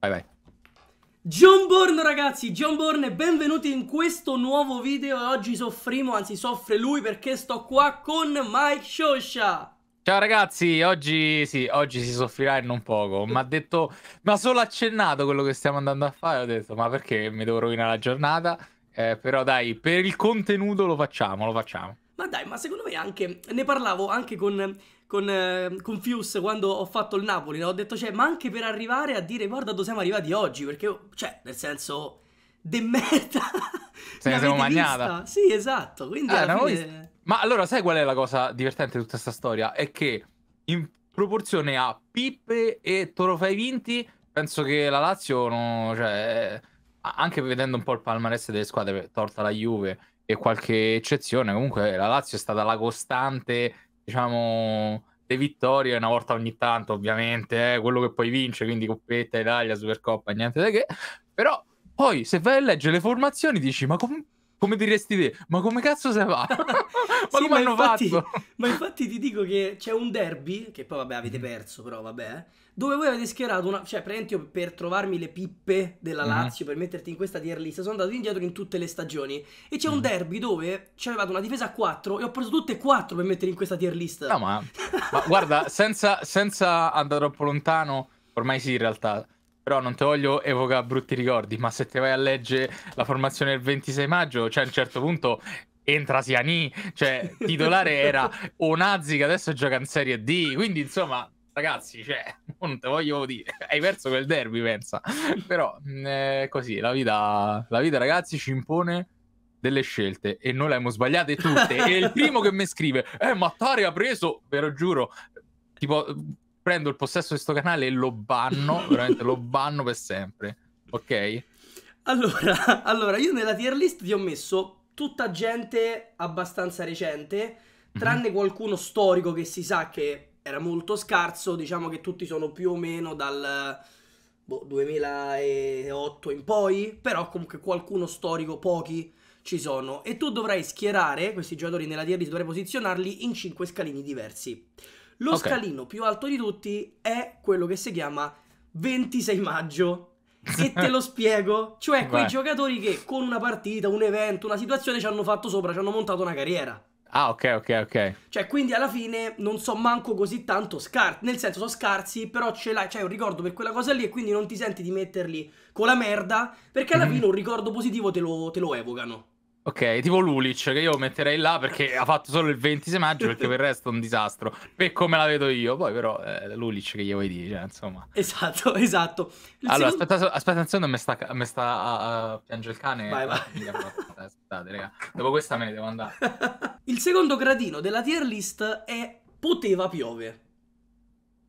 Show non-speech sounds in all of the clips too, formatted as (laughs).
Vai, vai. John Bourne ragazzi, John Bourne, benvenuti in questo nuovo video e oggi soffrimo, anzi soffre lui perché sto qua con Mike Shosha. Ciao ragazzi, oggi sì, oggi si soffrirà e non poco. (laughs) Mi ha detto, mi ha solo accennato quello che stiamo andando a fare. Ho detto, ma perché mi devo rovinare la giornata? Eh, però dai, per il contenuto lo facciamo, lo facciamo. Ma dai, ma secondo me anche, ne parlavo anche con con, eh, con Fius quando ho fatto il Napoli, no? Ho detto, cioè, ma anche per arrivare a dire guarda dove siamo arrivati oggi, perché, cioè, nel senso, de merda. Se ne siamo mangiata. Sì, esatto, quindi eh, fine... Ma allora, sai qual è la cosa divertente di tutta questa storia? È che in proporzione a pippe e trofei vinti, penso che la Lazio, no, cioè, anche vedendo un po' il palmarès delle squadre, torta la Juve e qualche eccezione, comunque la Lazio è stata la costante diciamo, le vittorie una volta ogni tanto, ovviamente, eh, quello che poi vince, quindi Coppetta, Italia, Supercoppa, niente da che, però poi se vai a leggere le formazioni dici ma come come diresti te, ma come cazzo se va? (laughs) ma sì, come ma hanno infatti, fatto? ma infatti ti dico che c'è un derby, che poi vabbè avete mm-hmm. perso però vabbè, eh, dove voi avete schierato una... Cioè, per esempio, per trovarmi le pippe della mm-hmm. Lazio, per metterti in questa tier list, sono andato indietro in tutte le stagioni. E c'è mm-hmm. un derby dove c'avevate una difesa a 4 e ho preso tutte e 4 per mettere in questa tier list. No, ma, ma guarda, senza, senza andare troppo lontano, ormai sì, in realtà però non te voglio evocare brutti ricordi, ma se te vai a leggere la formazione del 26 maggio, cioè a un certo punto entra Siani, cioè titolare era Onazzi che adesso gioca in Serie D, quindi insomma ragazzi, cioè, non te voglio dire, hai perso quel derby, pensa. Però mm, eh, così, la vita, la vita, ragazzi, ci impone delle scelte e noi le abbiamo sbagliate tutte. e il primo che mi scrive, eh, ma Tare ha preso, ve lo giuro, tipo prendo il possesso di questo canale e lo banno, (laughs) veramente lo banno per sempre. Ok? Allora, (laughs) allora, io nella tier list ti ho messo tutta gente abbastanza recente, mhm. tranne mm-hmm. qualcuno storico che si sa che era molto scarso, diciamo che tutti sono più o meno dal boh, 2008 in poi, però comunque qualcuno storico, pochi ci sono. E tu dovrai schierare questi giocatori nella tier list, dovrai posizionarli in 5 scalini diversi. Lo okay. scalino più alto di tutti è quello che si chiama 26 maggio. e te lo (laughs) spiego, cioè quei Beh. giocatori che con una partita, un evento, una situazione ci hanno fatto sopra, ci hanno montato una carriera. Ah, ok, ok, ok. Cioè, quindi alla fine non so manco così tanto scarsi. Nel senso, sono scarsi, però ce l'hai, c'hai cioè, un ricordo per quella cosa lì e quindi non ti senti di metterli con la merda, perché alla mm. fine un ricordo positivo te lo, te lo evocano. Ok, tipo Lulic, che io metterei là perché ha fatto solo il 26 maggio, perché per il resto è un disastro. Per come la vedo io, poi però eh, Lulic che gli vuoi dire, cioè, insomma. Esatto, (laughs) esatto. Il allora, secondo... aspetta, aspetta, aspetta, mi sta, mi sta a, a piangere il cane. Vai, vai. Aspettate, raga. Dopo questa me ne devo andare. (laughs) il secondo gradino della tier list è poteva piovere.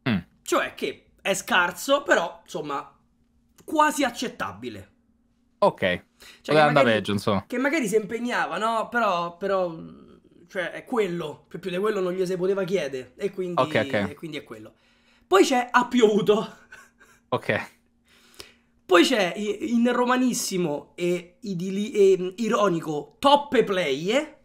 Mm. Cioè che è scarso, però, insomma, quasi accettabile. Ok, cioè poteva andare peggio, insomma. Che magari si impegnava, no? Però, però cioè, è quello. Più, più di quello non gli si poteva chiedere. E quindi, okay, okay. E quindi è quello. Poi c'è Ha piovuto. Ok. Poi c'è in romanissimo e, idili, e ironico Toppe Playe.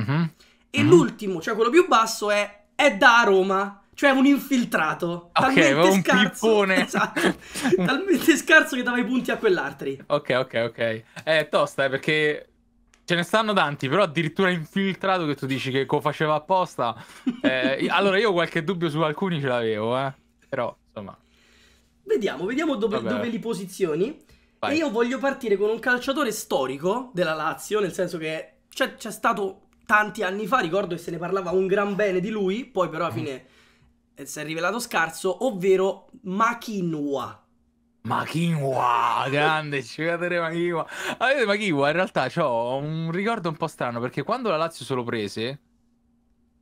Mm -hmm. E mm -hmm. l'ultimo, cioè quello più basso, è È da Roma cioè un infiltrato. Ok, talmente un scarso, pippone. (laughs) Esatto, (laughs) talmente scarso che dava i punti a quell'altri. Ok, ok, ok. È eh, tosta, eh, perché ce ne stanno tanti, però addirittura infiltrato che tu dici che co faceva apposta. (laughs) Eh, allora io qualche dubbio su alcuni ce l'avevo, eh. Però, insomma. Vediamo, vediamo dove, dove li posizioni. Vai. E io voglio partire con un calciatore storico della Lazio, nel senso che c'è stato tanti anni fa, ricordo che se ne parlava un gran bene di lui, poi però alla mm. fine eh, si è rivelato scarso, ovvero Makinwa. Makinwa, grande giocatore Makinwa. Avete ah, Makinwa, in realtà ho un ricordo un po' strano perché quando la Lazio se lo prese,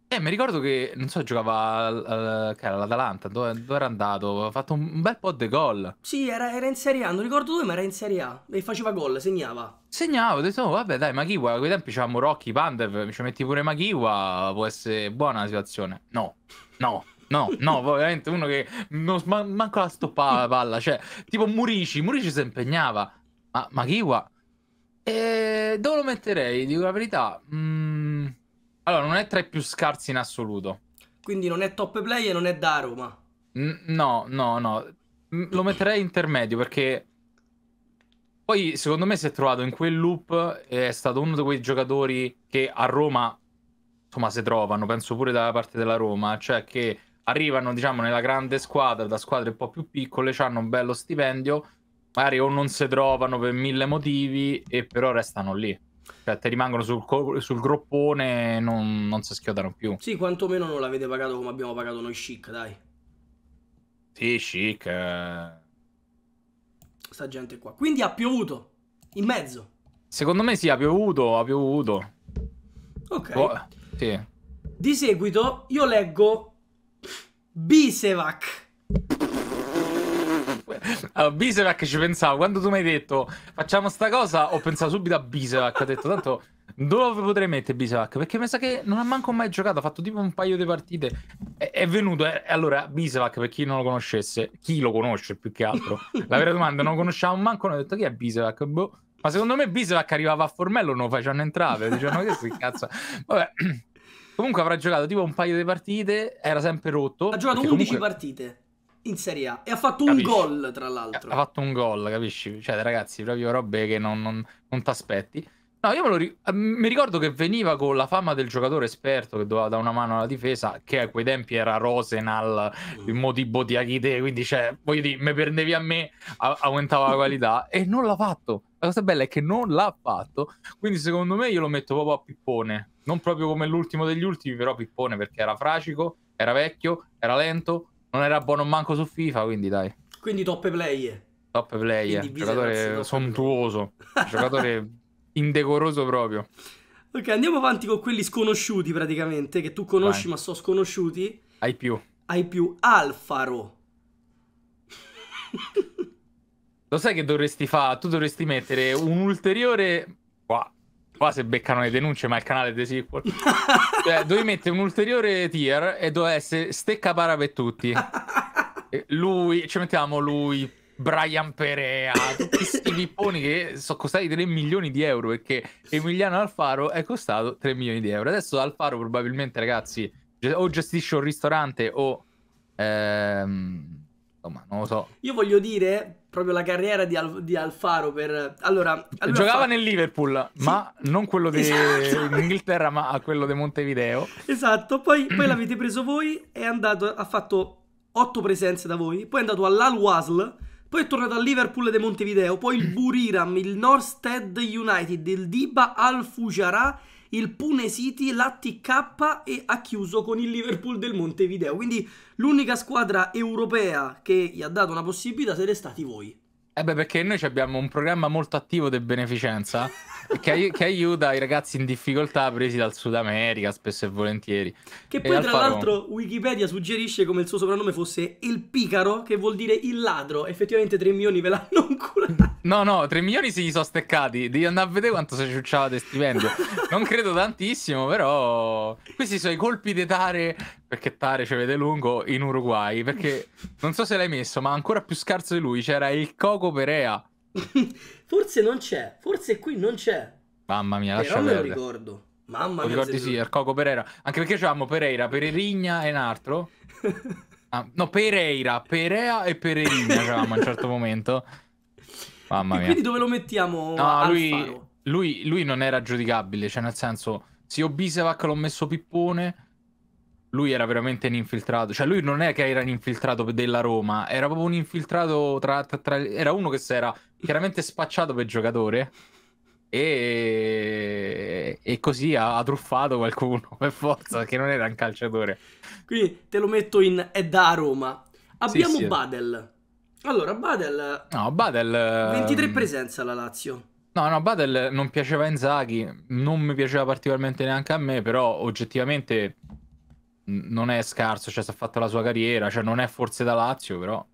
eh, mi ricordo che, non so, giocava all'Atalanta, dove, dove, era andato, ha fatto un bel po' di gol. Sì, era, era, in Serie A, non ricordo dove, ma era in Serie A e faceva gol, segnava. Segnava, ho detto, oh, vabbè dai, Makiwa, a quei tempi c'era Morocchi, Pandev, ci metti pure Makiwa, può essere buona la situazione. No, no. No, no, ovviamente uno che non, man- manco la stoppava la palla. Cioè, tipo Murici, Murici si impegnava. Ma, ma Kiwa? E dove lo metterei? Dico la verità. Mm... Allora, non è tra i più scarsi in assoluto. Quindi non è top play e non è da Roma. N- no, no, no. Lo metterei intermedio perché poi secondo me si è trovato in quel loop è stato uno di quei giocatori che a Roma insomma si trovano, penso pure dalla parte della Roma, cioè che arrivano diciamo nella grande squadra da squadre un po' più piccole, hanno un bello stipendio, magari o non si trovano per mille motivi e però restano lì. Cioè, te rimangono sul, co- sul groppone e non, non, si schiodano più. Sì, quantomeno non l'avete pagato come abbiamo pagato noi chic, dai. Sì, chic. Eh. Sta gente qua. Quindi ha piovuto, in mezzo. Secondo me sì, ha piovuto, ha piovuto. Ok. Oh, sì. Di seguito io leggo Bisevac. Allora, Bisevac ci pensavo, quando tu mi hai detto facciamo sta cosa, ho pensato subito a Bisevac, ho detto tanto dove potrei mettere Bisevac? Perché mi sa che non ha manco mai giocato, ha fatto tipo un paio di partite, è, è venuto, eh, allora Bisevac per chi non lo conoscesse, chi lo conosce più che altro, la vera domanda non lo conosciamo manco, non ho detto chi è Bisevac? Boh. Ma secondo me Bisevac arrivava a Formello, non lo facevano entrare, dicevano che si cazzo, vabbè... Comunque avrà giocato tipo un paio di partite, era sempre rotto. Ha giocato 11 comunque... partite in Serie A e ha fatto capisci? un gol, tra l'altro. Ha fatto un gol, capisci? Cioè, ragazzi, proprio robe che non, non, non ti aspetti. No, io ri- mi ricordo che veniva con la fama del giocatore esperto che doveva dare una mano alla difesa, che a quei tempi era Rosenal, il mm. motivo di Achite, quindi cioè, voglio dire, mi prendevi a me, a- aumentava la qualità e non l'ha fatto. La cosa bella è che non l'ha fatto, quindi secondo me io lo metto proprio a pippone. Non proprio come l'ultimo degli ultimi, però pippone perché era fracico, era vecchio, era lento, non era buono manco su FIFA, quindi dai. Quindi top player. Top player, giocatore sontuoso, giocatore (laughs) indecoroso proprio. Ok, andiamo avanti con quelli sconosciuti praticamente, che tu conosci Vai. ma sono sconosciuti. Hai più. Hai più. Alfaro. (laughs) Lo sai che dovresti fare? Tu dovresti mettere un ulteriore... Qua, qua se beccano le denunce, ma il canale The Sequel. (laughs) cioè, devi mettere un ulteriore tier e deve essere stecca para per tutti. lui, ci mettiamo lui, Brian Perea, tutti questi pipponi che sono costati 3 milioni di euro perché Emiliano Alfaro è costato 3 milioni di euro. Adesso Alfaro probabilmente, ragazzi, o gestisce un ristorante o ehm, Insomma, non lo so. Io voglio dire proprio la carriera di, Al di Alfaro per... Allora, Giocava fa... nel Liverpool, sì. ma non quello di esatto. Inghilterra, ma quello di Montevideo. Esatto, poi, poi l'avete preso voi, è andato, ha fatto otto presenze da voi, poi è andato all'Al Wasl, poi è tornato al Liverpool de Montevideo, poi il Buriram, il Norsted United, il Diba Al Fujara il Pune City, l'ATK e ha chiuso con il Liverpool del Montevideo. Quindi l'unica squadra europea che gli ha dato una possibilità siete stati voi. Eh beh, perché noi abbiamo un programma molto attivo di beneficenza (laughs) che, ai- che, aiuta i ragazzi in difficoltà presi dal Sud America, spesso e volentieri. Che poi, e tra l'altro, Wikipedia suggerisce come il suo soprannome fosse il Picaro, che vuol dire il ladro. Effettivamente 3 milioni ve l'hanno inculato. (laughs) No, no, 3 milioni si sono steccati. Devi andare a vedere quanto si ciucciava di stipendio. non credo tantissimo, però. Questi sono i colpi di Tare. Perché Tare ci vede lungo in Uruguay. Perché non so se l'hai messo, ma ancora più scarso di lui c'era il Coco Perea. (laughs) forse non c'è, forse qui non c'è. Mamma mia, lascia Però me lo ricordo. Mamma lo mia. ricordi sì, il Coco Pereira. Anche perché c'avevamo Pereira, Pereirigna e un altro. (laughs) Ah, no, Pereira, Perea e Pereirigna c'avevamo a un certo momento. Mamma mia. E quindi dove lo mettiamo? No, lui, lui, lui, non era giudicabile, cioè nel senso, se io Bisevac l'ho messo pippone, lui era veramente un infiltrato. Cioè lui non è che era un infiltrato della Roma, era proprio un infiltrato tra... tra, tra era uno che si era chiaramente spacciato per giocatore. E... e, così ha, ha truffato qualcuno (laughs) per forza che non era un calciatore quindi te lo metto in è da Roma abbiamo sì, sì. Badel allora, Badel... No, Badel... 23 ehm, presenze alla Lazio. No, no, Badel non piaceva a Inzaghi, non mi piaceva particolarmente neanche a me, però oggettivamente non è scarso, cioè si è fatta la sua carriera, cioè non è forse da Lazio, però...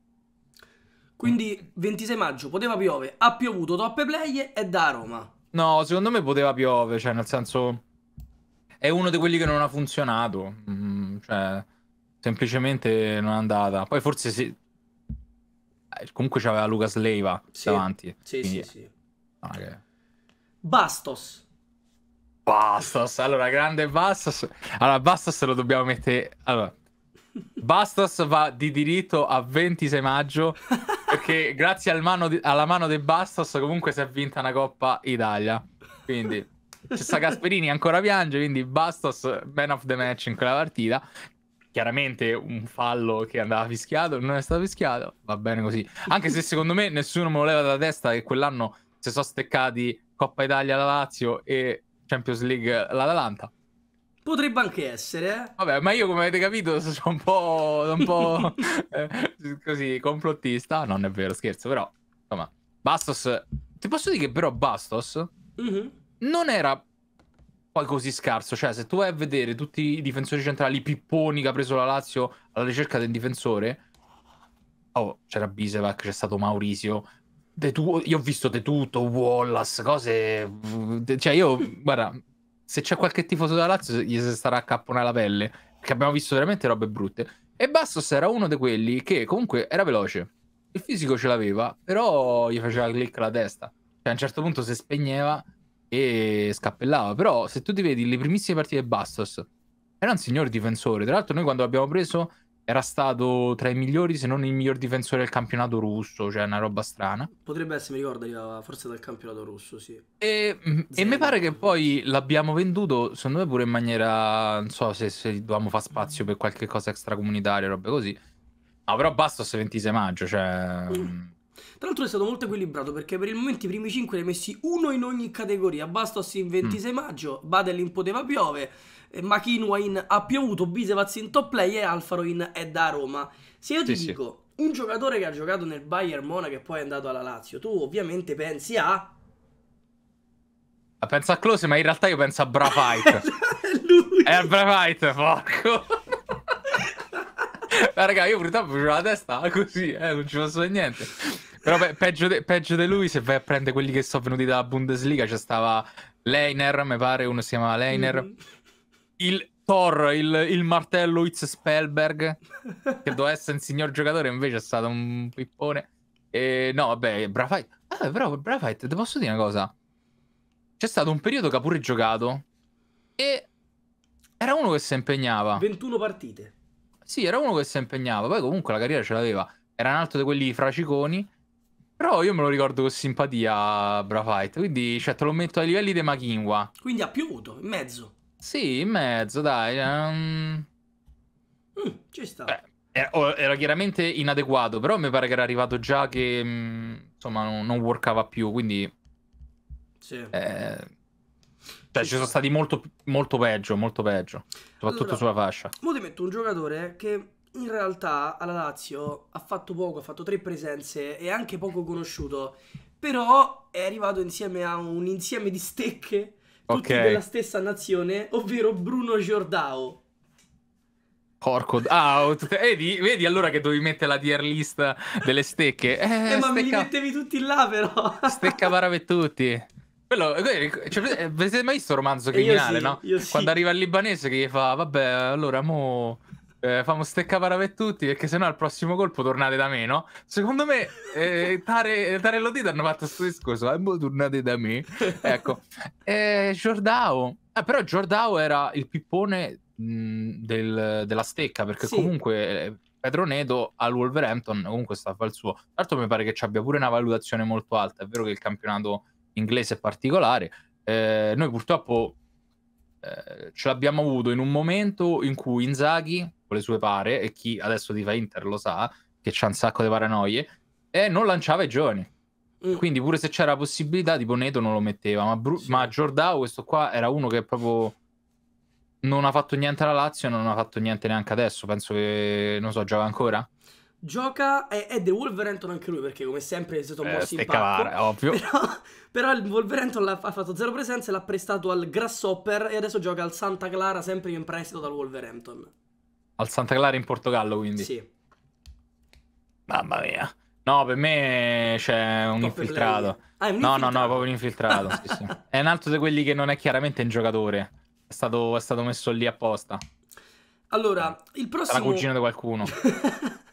Quindi 26 maggio poteva piove, ha piovuto, toppe play è da Roma. No, secondo me poteva piove, cioè nel senso è uno di quelli che non ha funzionato, mm, cioè semplicemente non è andata. Poi forse si eh, comunque c'aveva Lucas Leiva sì. davanti. Sì, quindi... sì, sì. Ah, okay. Bastos. Bastos, allora grande Bastos. Allora Bastos lo dobbiamo mettere... Allora, Bastos va di diritto a 26 maggio perché grazie al mano di... alla mano di Bastos comunque si è vinta una Coppa Italia. Quindi... C'è sta Gasperini ancora piange, quindi Bastos man of the match in quella partita chiaramente un fallo che andava fischiato, non è stato fischiato, va bene così. Anche se secondo me nessuno me lo leva dalla testa che quell'anno si sono steccati Coppa Italia la Lazio e Champions League l'Atalanta. Potrebbe anche essere. Eh. Vabbè, ma io come avete capito (laughs) sono un po', un po' (laughs) eh, così complottista. Non è vero, scherzo, però insomma, Bastos... Ti posso dire che però Bastos mm-hmm. non era poi così scarso. Cioè, se tu vai a vedere tutti i difensori centrali pipponi che ha preso la Lazio alla ricerca del difensore, oh, c'era Bisevac, c'è stato Maurisio. Tu... io ho visto De Tutto, Wallace, cose. Cioè, io, guarda, se c'è qualche tifoso della Lazio, gli si starà a capponare la pelle. Perché abbiamo visto veramente robe brutte. E Bastos era uno di quelli che comunque era veloce. Il fisico ce l'aveva, però gli faceva click la testa. Cioè, a un certo punto se spegneva e scappellava. Però se tu ti vedi le primissime partite di Bastos, era un signor difensore. Tra l'altro noi quando l'abbiamo preso era stato tra i migliori, se non il miglior difensore del campionato russo, cioè una roba strana. Potrebbe essere, mi ricordo, forse dal campionato russo, sì. E, mm, e mi pare che poi l'abbiamo venduto, secondo me, pure in maniera, non so se, se dovevamo fare spazio per qualche cosa extracomunitaria, robe così. No, però Bastos 26 maggio, cioè... Mm. mm tra l'altro è stato molto equilibrato perché per il momento i primi 5 ne hai messi uno in ogni categoria. Bastos mm. in 26 mm. maggio, Badelin poteva piove, eh, Machinua in ha piovuto, Bisevaz in top play e Alfaro in è da Roma. Se io ti sì, dico sì. un giocatore che ha giocato nel Bayern Monaco e poi è andato alla Lazio, tu ovviamente pensi a... Ah, pensa a Close, ma in realtà io penso a Brafight. (laughs) Lui. È Brafight, porco. Ma raga, io purtroppo ho la testa così, eh, non ci posso fare niente. Però beh, peggio, de- peggio di lui, se vai a prendere quelli che sono venuti dalla Bundesliga, c'è stava Leiner, mi pare, uno si chiamava Leiner. Mm-hmm. Il Thor, il, il martello Itz Spellberg, (laughs) che doveva essere un signor giocatore, invece è stato un pippone. E no, vabbè, Brafight. Ah, però, Brafight, ti posso dire una cosa? C'è stato un periodo che ha pure giocato e era uno che si impegnava. 21 partite. Sì, era uno che si impegnava, poi comunque la carriera ce l'aveva. Era un altro di quelli fraciconi. Però io me lo ricordo con simpatia Brafight, quindi cioè, te lo metto ai livelli di Makinwa. Quindi ha piovuto, in mezzo. Sì, in mezzo, dai. Um... Mm, ci sta. Beh, eh, era, chiaramente inadeguato, però mi pare che era arrivato già che mm, insomma non, non workava più, quindi... Sì. Eh cioè, ci sono stati molto, molto peggio, molto peggio. Soprattutto allora, sulla fascia. Mo ti metto un giocatore che in realtà alla Lazio ha fatto poco, ha fatto tre presenze, e anche poco conosciuto. Però è arrivato insieme a un insieme di stecche, tutti okay. della stessa nazione, ovvero Bruno Giordao. Porco, ah, vedi, vedi, allora che dovevi mettere la tier list delle stecche. (laughs) Eh, eh ma stecca... mi mettevi tutti là però. stecca tutti. Quello, eh, cioè, avete eh, cioè, eh, mai visto romanzo criminale, sì, no? Quando arriva il libanese che gli fa, vabbè, allora mo... Eh, famo stecca per tutti perché sennò al prossimo colpo tornate da me, no? Secondo me eh, Tare, Tare Lodita hanno fatto questo discorso, eh, boh, tornate da me. (laughs) ecco, eh, Giordao, eh, però Giordao era il pippone mh, del, della stecca perché sì. comunque Pedro Neto al Wolverhampton comunque sta a fare il suo. Tra l'altro mi pare che ci abbia pure una valutazione molto alta, è vero che il campionato inglese particolare, eh, noi purtroppo eh, ce l'abbiamo avuto in un momento in cui Inzaghi, con le sue pare, e chi adesso ti fa Inter lo sa, che c'ha un sacco di paranoie, eh, non lanciava i giovani. Mm. Quindi pure se c'era possibilità, tipo Neto non lo metteva, ma, Bru- sì. ma Giordao questo qua era uno che proprio non ha fatto niente alla Lazio non ha fatto niente neanche adesso, penso che, non so, gioca ancora? Gioca è, è The Wolverhampton anche lui perché come sempre è stato un eh, in pacco, ovvio. (laughs) Però, però il Wolverhampton ha fatto zero presenze, l'ha prestato al Grasshopper e adesso gioca al Santa Clara sempre in prestito dal Wolverhampton. Al Santa Clara in Portogallo quindi? Sì. Mamma mia. No, per me c'è un, infiltrato. Ah, un no, infiltrato. no, no, proprio un infiltrato. sì, sì. (laughs) È un altro di quelli che non è chiaramente un giocatore. È stato, è stato messo lì apposta. Allora, il prossimo... Sarà cugino di qualcuno. (laughs)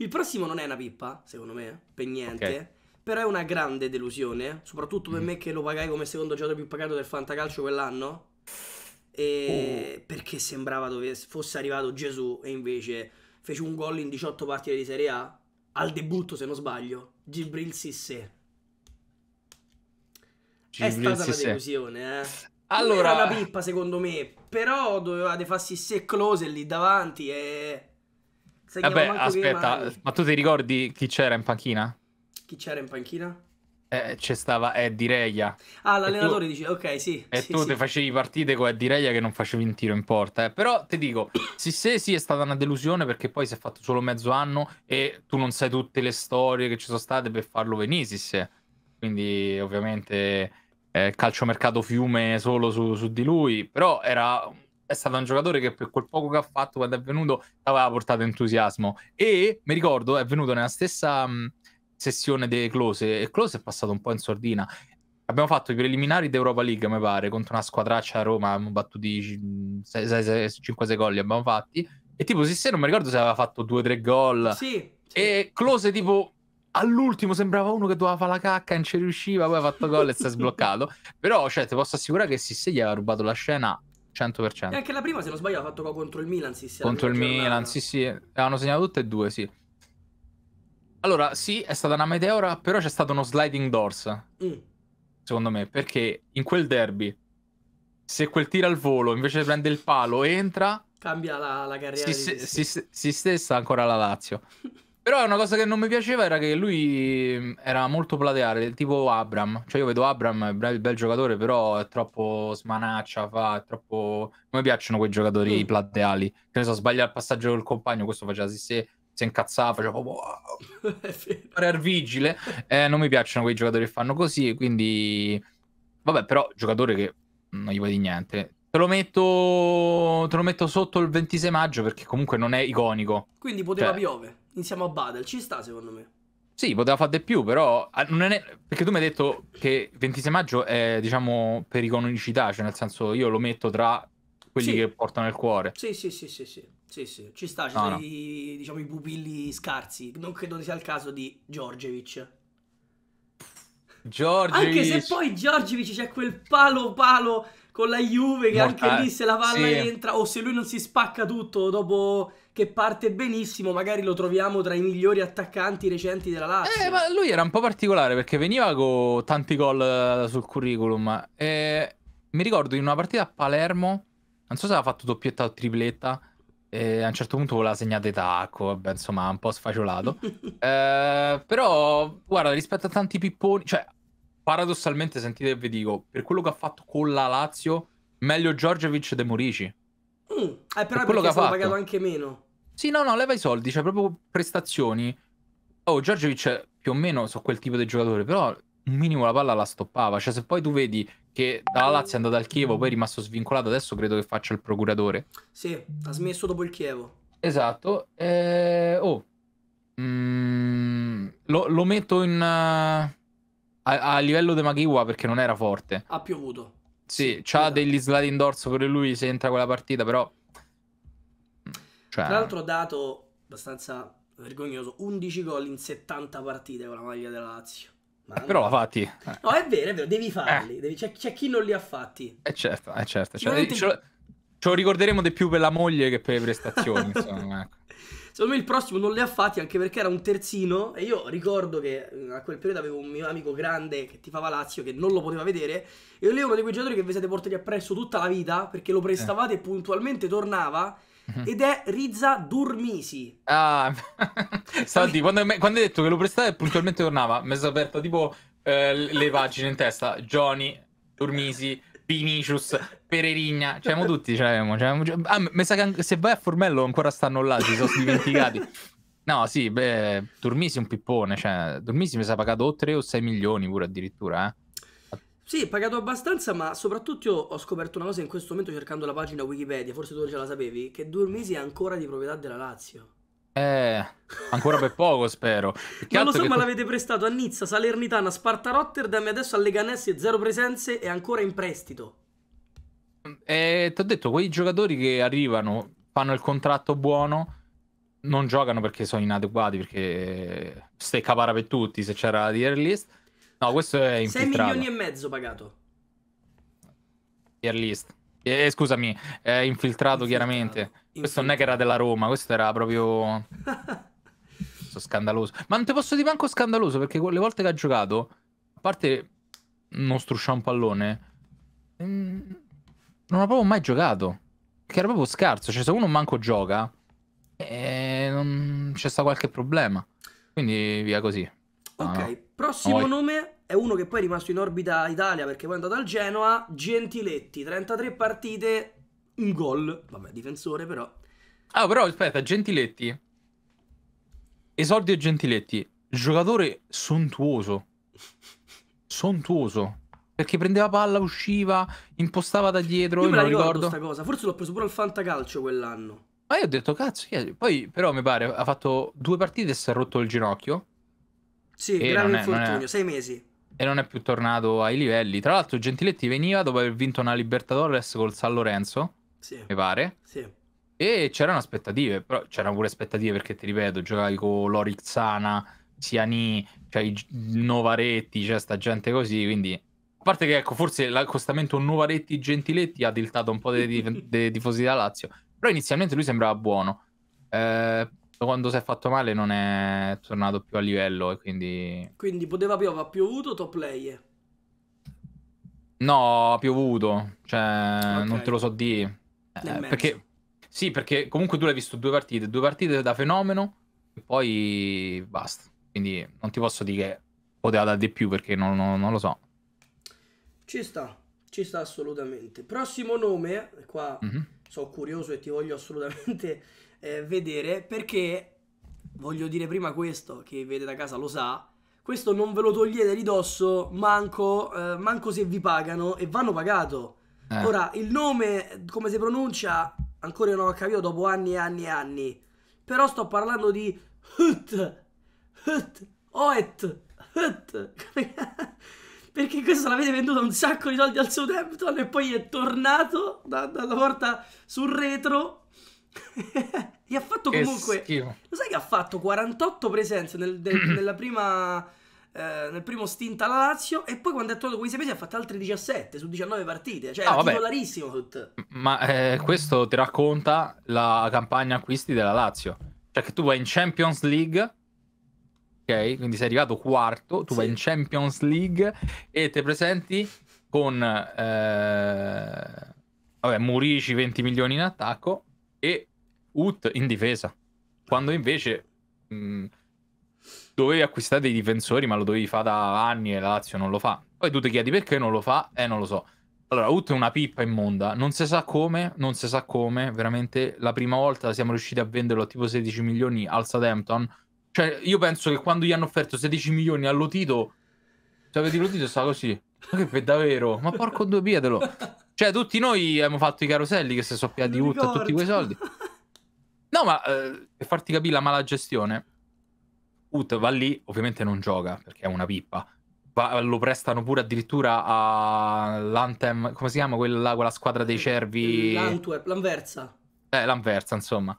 Il prossimo non è una pippa, secondo me, per niente. Okay. Però è una grande delusione, soprattutto per mm. me che lo pagai come secondo giocatore più pagato del fantacalcio quell'anno. Oh. Perché sembrava dovesse, fosse arrivato Gesù e invece fece un gol in 18 partite di Serie A. Al debutto, se non sbaglio, Gibril Sissé. Gibril è stata Sissé. una delusione, eh. Allora... Era una pippa secondo me, però dovevate farsi sé close lì davanti e... Segnavo eh Vabbè, aspetta, ma tu ti ricordi chi c'era in panchina? Chi c'era in panchina? Eh, c'è stava Eddie Reia. Ah, l'allenatore tu... dice, ok, sì. E sì, tu sì. ti facevi partite con Eddie Reia che non facevi un tiro in porta. Eh. Però ti dico, sì, sì, sì, è stata una delusione perché poi si è fatto solo mezzo anno e tu non sai tutte le storie che ci sono state per farlo Venisis. Eh. Quindi ovviamente eh, calciomercato fiume solo su, su di lui, però era è stato un giocatore che per quel poco che ha fatto quando è venuto aveva portato entusiasmo e mi ricordo è venuto nella stessa mh, mm, sessione dei Close e Close è passato un po' in sordina abbiamo fatto i preliminari d'Europa League mi pare contro una squadraccia a Roma abbiamo battuto 5-6 gol abbiamo fatti e tipo sì se non mi ricordo se aveva fatto 2-3 gol sì, sì. e Close tipo all'ultimo sembrava uno che doveva fare la cacca e non ci riusciva poi ha fatto gol e si è sbloccato però cioè ti posso assicurare che Sisse gli aveva rubato la scena 100%. E anche la prima, se non sbaglio, ha fatto contro il Milan, sì, sì. Contro il giornata. Milan, sì, sì. Hanno segnato tutte e due, sì. Allora, sì, è stata una meteora, però c'è stato uno sliding doors. Mm. Secondo me, perché in quel derby, se quel tira al volo invece prende il palo e entra... Cambia la, la carriera. Si, di... si, si, si stessa ancora la Lazio. (laughs) Però una cosa che non mi piaceva era che lui mm, era molto plateare, tipo Abram. Cioè io vedo Abram, bel, bel giocatore, però è troppo smanaccia, fa, è troppo... Non mi piacciono quei giocatori mm. plateali. Che ne so, sbaglia il passaggio col compagno, questo faceva sì se si incazzava, faceva proprio... (laughs) fare al vigile. Eh, non mi piacciono quei giocatori che fanno così, quindi... Vabbè, però giocatore che non gli vuoi di niente. Te lo, metto, te lo metto sotto il 26 maggio perché comunque non è iconico. Quindi poteva cioè... piove insieme a Badel. Ci sta, secondo me. Sì, poteva fare di più, però ah, è... perché tu mi hai detto che 26 maggio è, diciamo, per iconicità, cioè nel senso io lo metto tra quelli sì. che portano il cuore. Sì, sì, sì, sì, sì. Sì, sì, ci sta, ci no, sono no. I, diciamo, i pupilli scarsi. Non credo sia il caso di Giorgevic. Giorgevic. Anche se poi Giorgevic c'è quel palo palo con la Juve che anche lì se la palla sì. entra o se lui non si spacca tutto dopo che parte benissimo, magari lo troviamo tra i migliori attaccanti recenti della eh, Lazio. Eh, ma lui era un po' particolare perché veniva con tanti gol eh, sul curriculum. E mi ricordo in una partita a Palermo, non so se aveva fatto doppietta o tripletta, e a un certo punto voleva segnare tacco, insomma, un po' sfaciolato. (laughs) eh, però, guarda, rispetto a tanti pipponi, cioè paradossalmente, sentite vi dico, per quello che ha fatto con la Lazio, meglio Giorgiovic De Morici. Mm, eh, però per quello che ha fatto. pagato anche meno. Sì, no, no, leva i soldi, cioè proprio prestazioni. Oh, Giorgiovic più o meno so quel tipo di giocatore, però un minimo la palla la stoppava. Cioè, se poi tu vedi che dalla Lazio è andata al Chievo, poi è rimasto svincolato, adesso credo che faccia il procuratore. Sì, ha smesso dopo il Chievo. Esatto. Eh, oh. Mm, lo, lo, metto in... Uh a, a livello di Maghiwa perché non era forte. Ha piovuto. Sì, sì ha esatto. degli slide in dorso per lui se entra quella partita, però... Mm, cioè... Tra l'altro dato abbastanza vergognoso, 11 gol in 70 partite con la maglia della Lazio. Eh, però la fatti. Eh. No, è vero, è vero, devi farli. Eh. Devi... C'è, c'è, chi non li ha fatti. È eh, certo, è eh, certo. Cioè, ce, lo, ce, lo, ricorderemo di più per la moglie che per le prestazioni, (laughs) insomma, ecco. Secondo me il prossimo non le ha fatti anche perché era un terzino e io ricordo che eh, a quel periodo avevo un mio amico grande che ti fava Lazio che non lo poteva vedere e lui è uno dei quei giocatori che vi siete portati appresso tutta la vita perché lo prestavate e puntualmente tornava mhm. ed è Rizza Durmisi. Ah, (laughs) Saldi, quando, quando, hai detto che lo prestava e puntualmente tornava, mi sono aperto tipo eh, le pagine in testa, Johnny, Durmisi, Vinicius, Pereirina, c'erano tutti, c'erano, c'erano, ah, mi sa che se vai a Formello ancora stanno là, si sono dimenticati. No, sì, beh, Turmisi è un pippone, cioè, Turmisi mi sa pagato o 3 o 6 milioni pure addirittura, eh. Sì, pagato abbastanza, ma soprattutto io ho scoperto una cosa in questo momento cercando la pagina Wikipedia, forse tu già la sapevi, che Durmisi è ancora di proprietà della Lazio. Eh, ancora per poco spero. Perché non lo so, ma tu... l'avete prestato a Nizza, Salernitana, Sparta Rotterdam e adesso alle Ganessi zero presenze e ancora in prestito. Eh, ti ho detto, quei giocatori che arrivano, fanno il contratto buono, non giocano perché sono inadeguati, perché eh, stecca para per tutti se c'era la tier list. No, questo è infiltrato. 6 milioni e mezzo pagato. Tier list. Eh, scusami, è infiltrato, infiltrato. chiaramente. Questo non è che era della Roma, questo era proprio... (laughs) scandaloso. Ma non ti posso dire manco scandaloso, perché quelle volte che ha giocato, a parte non strusciare un pallone, mm, non ha proprio mai giocato. Che era proprio scarso. Cioè, se uno manco gioca, eh, non... c'è stato qualche problema. Quindi via così. ok, no. prossimo no, nome è uno che poi è rimasto in orbita Italia perché poi è andato al Genoa, Gentiletti, 33 partite, un gol. Vabbè, difensore però. Ah, però aspetta, Gentiletti. Esordio Gentiletti, giocatore sontuoso. Sontuoso. Perché prendeva palla, usciva, impostava da dietro. Io me la ricordo, questa cosa. Forse l'ho preso pure al Fantacalcio quell'anno. Ma io ho detto, cazzo, poi però mi pare ha fatto due partite e si è rotto il ginocchio. Sì, grande infortunio, è... sei mesi. E non è più tornato ai livelli. Tra l'altro Gentiletti veniva dopo aver vinto una Libertadores col San Lorenzo sì. mi pare. Sì. E c'erano aspettative, però c'erano pure aspettative perché ti ripeto, giocavi con Lorixana, Siani, cioè i Novaretti, c'è cioè sta gente così, quindi a parte che ecco, forse l'accostamento Novaretti Gentiletti ha tiltato un po' dei, dif- (laughs) dei tifosi da Lazio, però inizialmente lui sembrava buono. Eh, quando si è fatto male non è tornato più a livello e quindi Quindi poteva piovere, ha piovuto top player. No, ha piovuto, cioè okay. non te lo so dire. Eh, perché, sì, perché comunque tu l'hai visto due partite, due partite da fenomeno e poi basta. Quindi non ti posso dire che poteva dare di più perché non, non, non lo so. Ci sta, ci sta assolutamente. Prossimo nome, eh, qua mm -hmm. sono curioso e ti voglio assolutamente eh, vedere perché voglio dire prima questo, che vede da casa lo sa. Questo non ve lo togliete di dosso, manco, eh, manco se vi pagano e vanno pagato. Eh. Ora, il nome, come si pronuncia, ancora non ho capito dopo anni e anni e anni. Però sto parlando di Hut, Hut, Oet, Hut. (laughs) Perché questo l'avete venduto un sacco di soldi al Southampton e poi è tornato da, dalla porta sul retro. (laughs) e ha fatto comunque... Lo sai che ha fatto 48 presenze nel, de, (clears throat) nella prima eh, nel primo stint alla Lazio e poi quando è tornato quei 6 mesi ha fatto altri 17 su 19 partite, cioè no, ah, titolarissimo. Tutto. Ma eh, questo ti racconta la campagna acquisti della Lazio, cioè che tu vai in Champions League ok? Quindi sei arrivato quarto, tu sì. vai in Champions League e ti presenti con eh, vabbè, Murici 20 milioni in attacco e Ut in difesa. Quando invece mh, dovevi acquistare dei difensori, ma lo dovevi fare da anni e la Lazio non lo fa. Poi tu ti chiedi perché non lo fa, eh non lo so. Allora, Ut è una pippa immonda, non si sa come, non si sa come, veramente la prima volta siamo riusciti a venderlo a tipo 16 milioni al Southampton. Cioè, io penso che quando gli hanno offerto 16 milioni all'Otito, cioè avete l'Otito sta così. Ma che per davvero? Ma porco due pietelo. Cioè, tutti noi abbiamo fatto i caroselli che si sono piati Ut a tutti quei soldi. No, ma eh, per farti capire la mala gestione, Ut va lì, ovviamente non gioca perché è una pippa. Va, lo prestano pure addirittura a all'Antem, come si chiama quella, quella squadra dei cervi? L'Antwerp, l'Anversa. Eh, l'Anversa, insomma.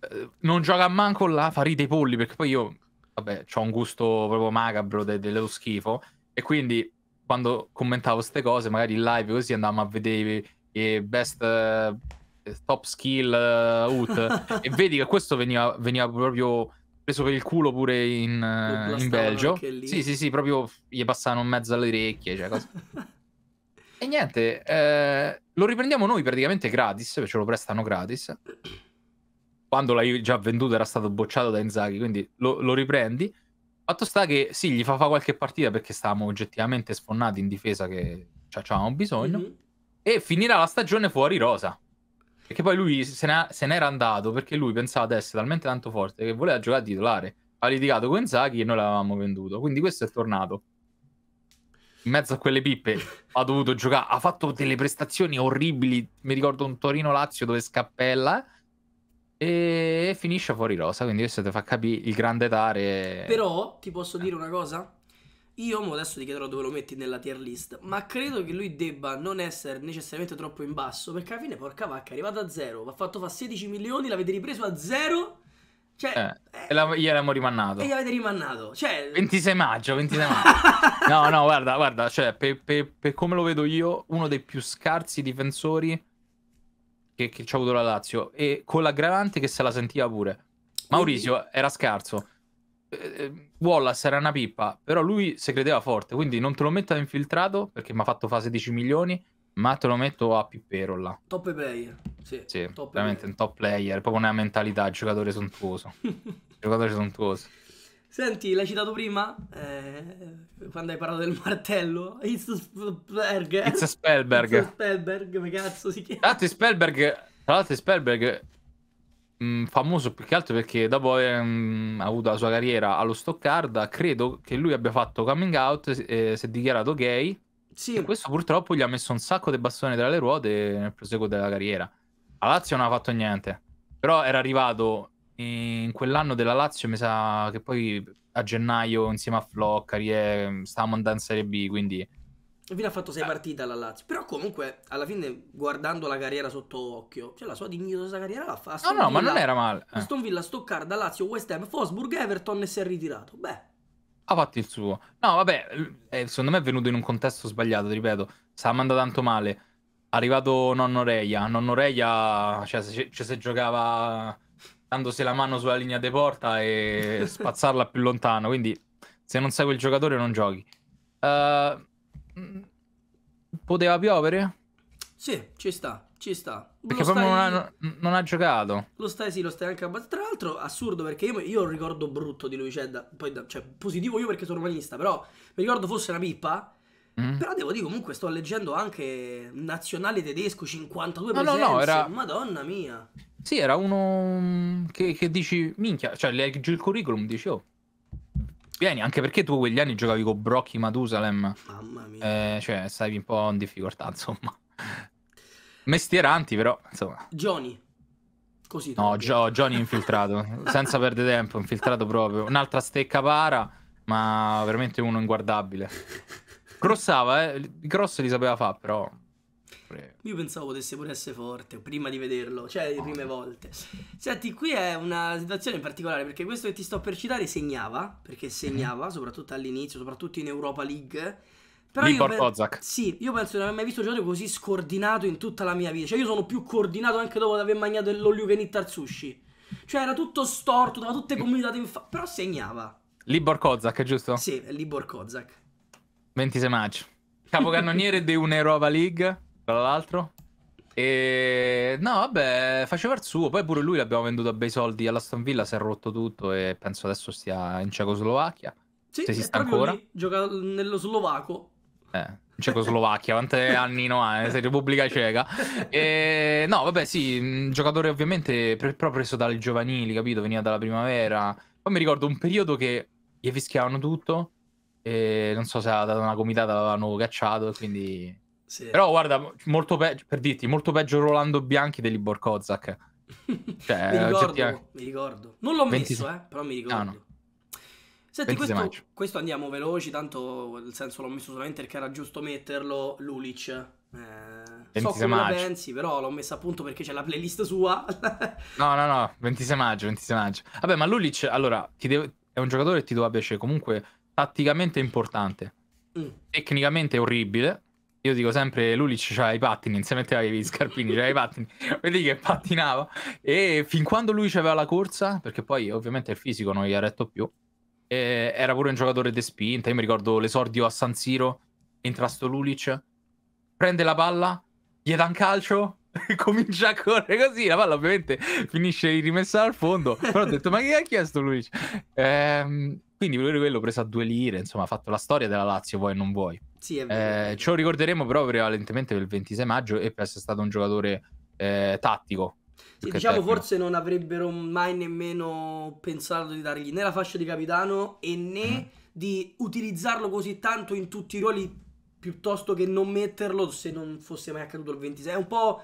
Eh, non gioca manco la farina dei polli perché poi io, vabbè, ho un gusto proprio macabro de- dello schifo. E quindi quando commentavo queste cose, magari in live così andavamo a vedere i best uh, top skill uh, eh, out (laughs) e vedi che questo veniva, veniva proprio preso per il culo pure in, eh, in Belgio. Sì, sì, sì, proprio gli passano in mezzo alle orecchie. Cioè, cosa... (laughs) e niente, eh, lo riprendiamo noi praticamente gratis, ce lo prestano gratis. Quando l'hai già venduto era stato bocciato da Inzaghi, quindi lo, lo riprendi. Fatto sta che sì, gli fa fa qualche partita perché stavamo oggettivamente sfonnati in difesa che avevamo bisogno. Mm-hmm. E finirà la stagione fuori rosa. Perché poi lui se, n'era andato perché lui pensava di essere talmente tanto forte che voleva giocare a titolare. Ha litigato con Zaghi e noi l'avevamo venduto. Quindi questo è tornato. In mezzo a quelle pippe ha dovuto giocare. Ha fatto delle prestazioni orribili. Mi ricordo un Torino-Lazio dove scappella. E finisce fuori rosa. Quindi questo ti fa capire il grande dare. Però ti posso dire una cosa? Io adesso ti chiederò dove lo metti nella tier list, ma credo che lui debba non essere necessariamente troppo in basso, perché alla fine porca vacca è arrivato a zero, va fatto fa 16 milioni, l'avete ripreso a zero. Cioè, eh, eh, gli abbiamo rimannato. E gli avete rimannato. Cioè... 26 maggio, 26 (laughs) maggio. no, no, guarda, guarda, cioè, per, per, per, come lo vedo io, uno dei più scarsi difensori che, che ci ha avuto la Lazio. E con l'aggravante che se la sentiva pure. Maurizio Quindi... era scarso. Ehm, Wallace era una pippa, però lui si credeva forte, quindi non te lo metto a infiltrato perché mi ha fatto fase 10 milioni, ma te lo metto a Pippero là. Top player, sì. sì top veramente player. un top player, proprio una mentalità, giocatore sontuoso. (laughs) giocatore sontuoso. Senti, l'hai citato prima, eh, quando hai parlato del martello, It's Spellberg. It's Spellberg. It's Spellberg, come cazzo si chiama? Tanto Spellberg, tra l'altro Spellberg mh, mm, famoso più che altro perché dopo mh, mm, ha avuto la sua carriera allo Stoccarda, credo che lui abbia fatto coming out, eh, si è dichiarato gay. Sì. E questo purtroppo gli ha messo un sacco di bastoni tra le ruote nel proseguo della carriera. A Lazio non ha fatto niente, però era arrivato in quell'anno della Lazio, mi sa che poi a gennaio insieme a Flocca stavamo andando in Serie B, quindi Vino ha fatto 6 ah. partite alla Lazio. Però comunque, alla fine, guardando la carriera sotto occhio, cioè la sua dignitosa carriera l'ha fatta. No, no, Villa, ma non era male. Eh. Aston Villa, Stoccarda, Lazio, West Ham, Fosburg, Everton e si è ritirato. Beh. Ha fatto il suo. No, vabbè, eh, secondo me è venuto in un contesto sbagliato, ripeto. Stava andando tanto male. Arrivato nonno Reia. Nonno Reia, cioè, se, cioè, se giocava dandosi la mano sulla linea di porta e (laughs) spazzarla più lontano. Quindi, se non sei quel giocatore, non giochi. Ehm... Uh poteva piovere? Sì, ci sta, ci sta. Perché lo proprio stai... non, ha, non, ha, giocato. Lo stai, sì, lo stai anche abbastanza. Tra l'altro, assurdo perché io, io ricordo brutto di lui. Cioè, da, poi, da, cioè, positivo io perché sono romanista, però mi ricordo fosse una pippa. Mm. Però devo dire, comunque, sto leggendo anche Nazionale tedesco 52 no, presenze. No, no, era... Madonna mia. Sì, era uno mm, che, che dici, minchia, cioè, leggi il curriculum, dici, oh. Vieni, anche perché tu quegli anni giocavi con Brocchi Matusalem eh, cioè, stavi un po' in difficoltà, (laughs) insomma. Mestieranti, però, insomma. Johnny. Così. No, Gio, Johnny infiltrato, senza perdere tempo, infiltrato proprio. Un'altra stecca para, ma veramente uno inguardabile. Crossava, eh. I cross li sapeva fa però... Io pensavo potesse pure essere forte prima di vederlo, cioè le prime volte. Senti, qui è una situazione particolare perché questo che ti sto per citare segnava, perché segnava mhm. soprattutto all'inizio, soprattutto in Europa League però Libor io Ozak. Sì, io penso di non aver mai visto un giocatore così scordinato in tutta la mia vita. Cioè, io sono più coordinato anche dopo aver mangiato l'olio che nittar sushi. Cioè, era tutto storto, dava tutte comunitate in fa... Però segnava. Libor Kozak, giusto? Sì, Libor Kozak. 26 maggio. Capocannoniere di un'Europa League, tra l'altro. E no, vabbè, faceva il suo. Poi pure lui l'abbiamo venduto a bei soldi all'Aston Villa. Si è rotto tutto e penso adesso stia in Cecoslovacchia. Sì, se esiste ancora. Lì, gioca nello Slovaco. Eh. Cecoslovacchia, quanti anni no ha, eh, sei Repubblica Ceca. E, no, vabbè, sì, un giocatore ovviamente pre- proprio preso dalle giovanili, capito? Veniva dalla primavera. Poi mi ricordo un periodo che gli fischiavano tutto e non so se era data una comitata l'avevano cacciato, quindi... Sì. Però guarda, molto peggio, per dirti, molto peggio Rolando Bianchi di Libor Kozak. (laughs) Cioè, mi, ricordo, mi ricordo, Non l'ho 26... messo, eh, però mi ricordo. Ah, no. Senti, questo, questo, andiamo veloci, tanto nel senso l'ho messo solamente perché era giusto metterlo, Lulic. Eh, so come maggio. pensi, però l'ho messa appunto perché c'è la playlist sua. (laughs) no, no, no, 26 maggio, 26 maggio. Vabbè, ma Lulic, allora, devo... è un giocatore che ti doveva piacere, comunque tatticamente importante, mm. tecnicamente orribile, io dico sempre Lulic c'ha i pattini insieme a te avevi Scarpini c'ha i pattini (laughs) vedi che pattinava e fin quando lui c'aveva la corsa perché poi ovviamente il fisico non gli ha retto più eh, era pure un giocatore di spinta. Io mi ricordo l'esordio a San Siro, entra sto Lulic, prende la palla, gli dà un calcio, (laughs) comincia a correre così. La palla ovviamente finisce rimessa al fondo. Però ho detto, ma chi ha chiesto Lulic? Ehm, quindi lui quello preso a due lire, insomma, ha fatto la storia della Lazio, vuoi non vuoi. Sì, è eh, vero. Eh, ce lo ricorderemo però prevalentemente per il 26 maggio e per essere stato un giocatore eh, tattico, sì, diciamo tecnico. forse non avrebbero mai nemmeno pensato di dargli né la fascia di capitano e né mm. di utilizzarlo così tanto in tutti i ruoli piuttosto che non metterlo se non fosse mai accaduto il 26. È un po'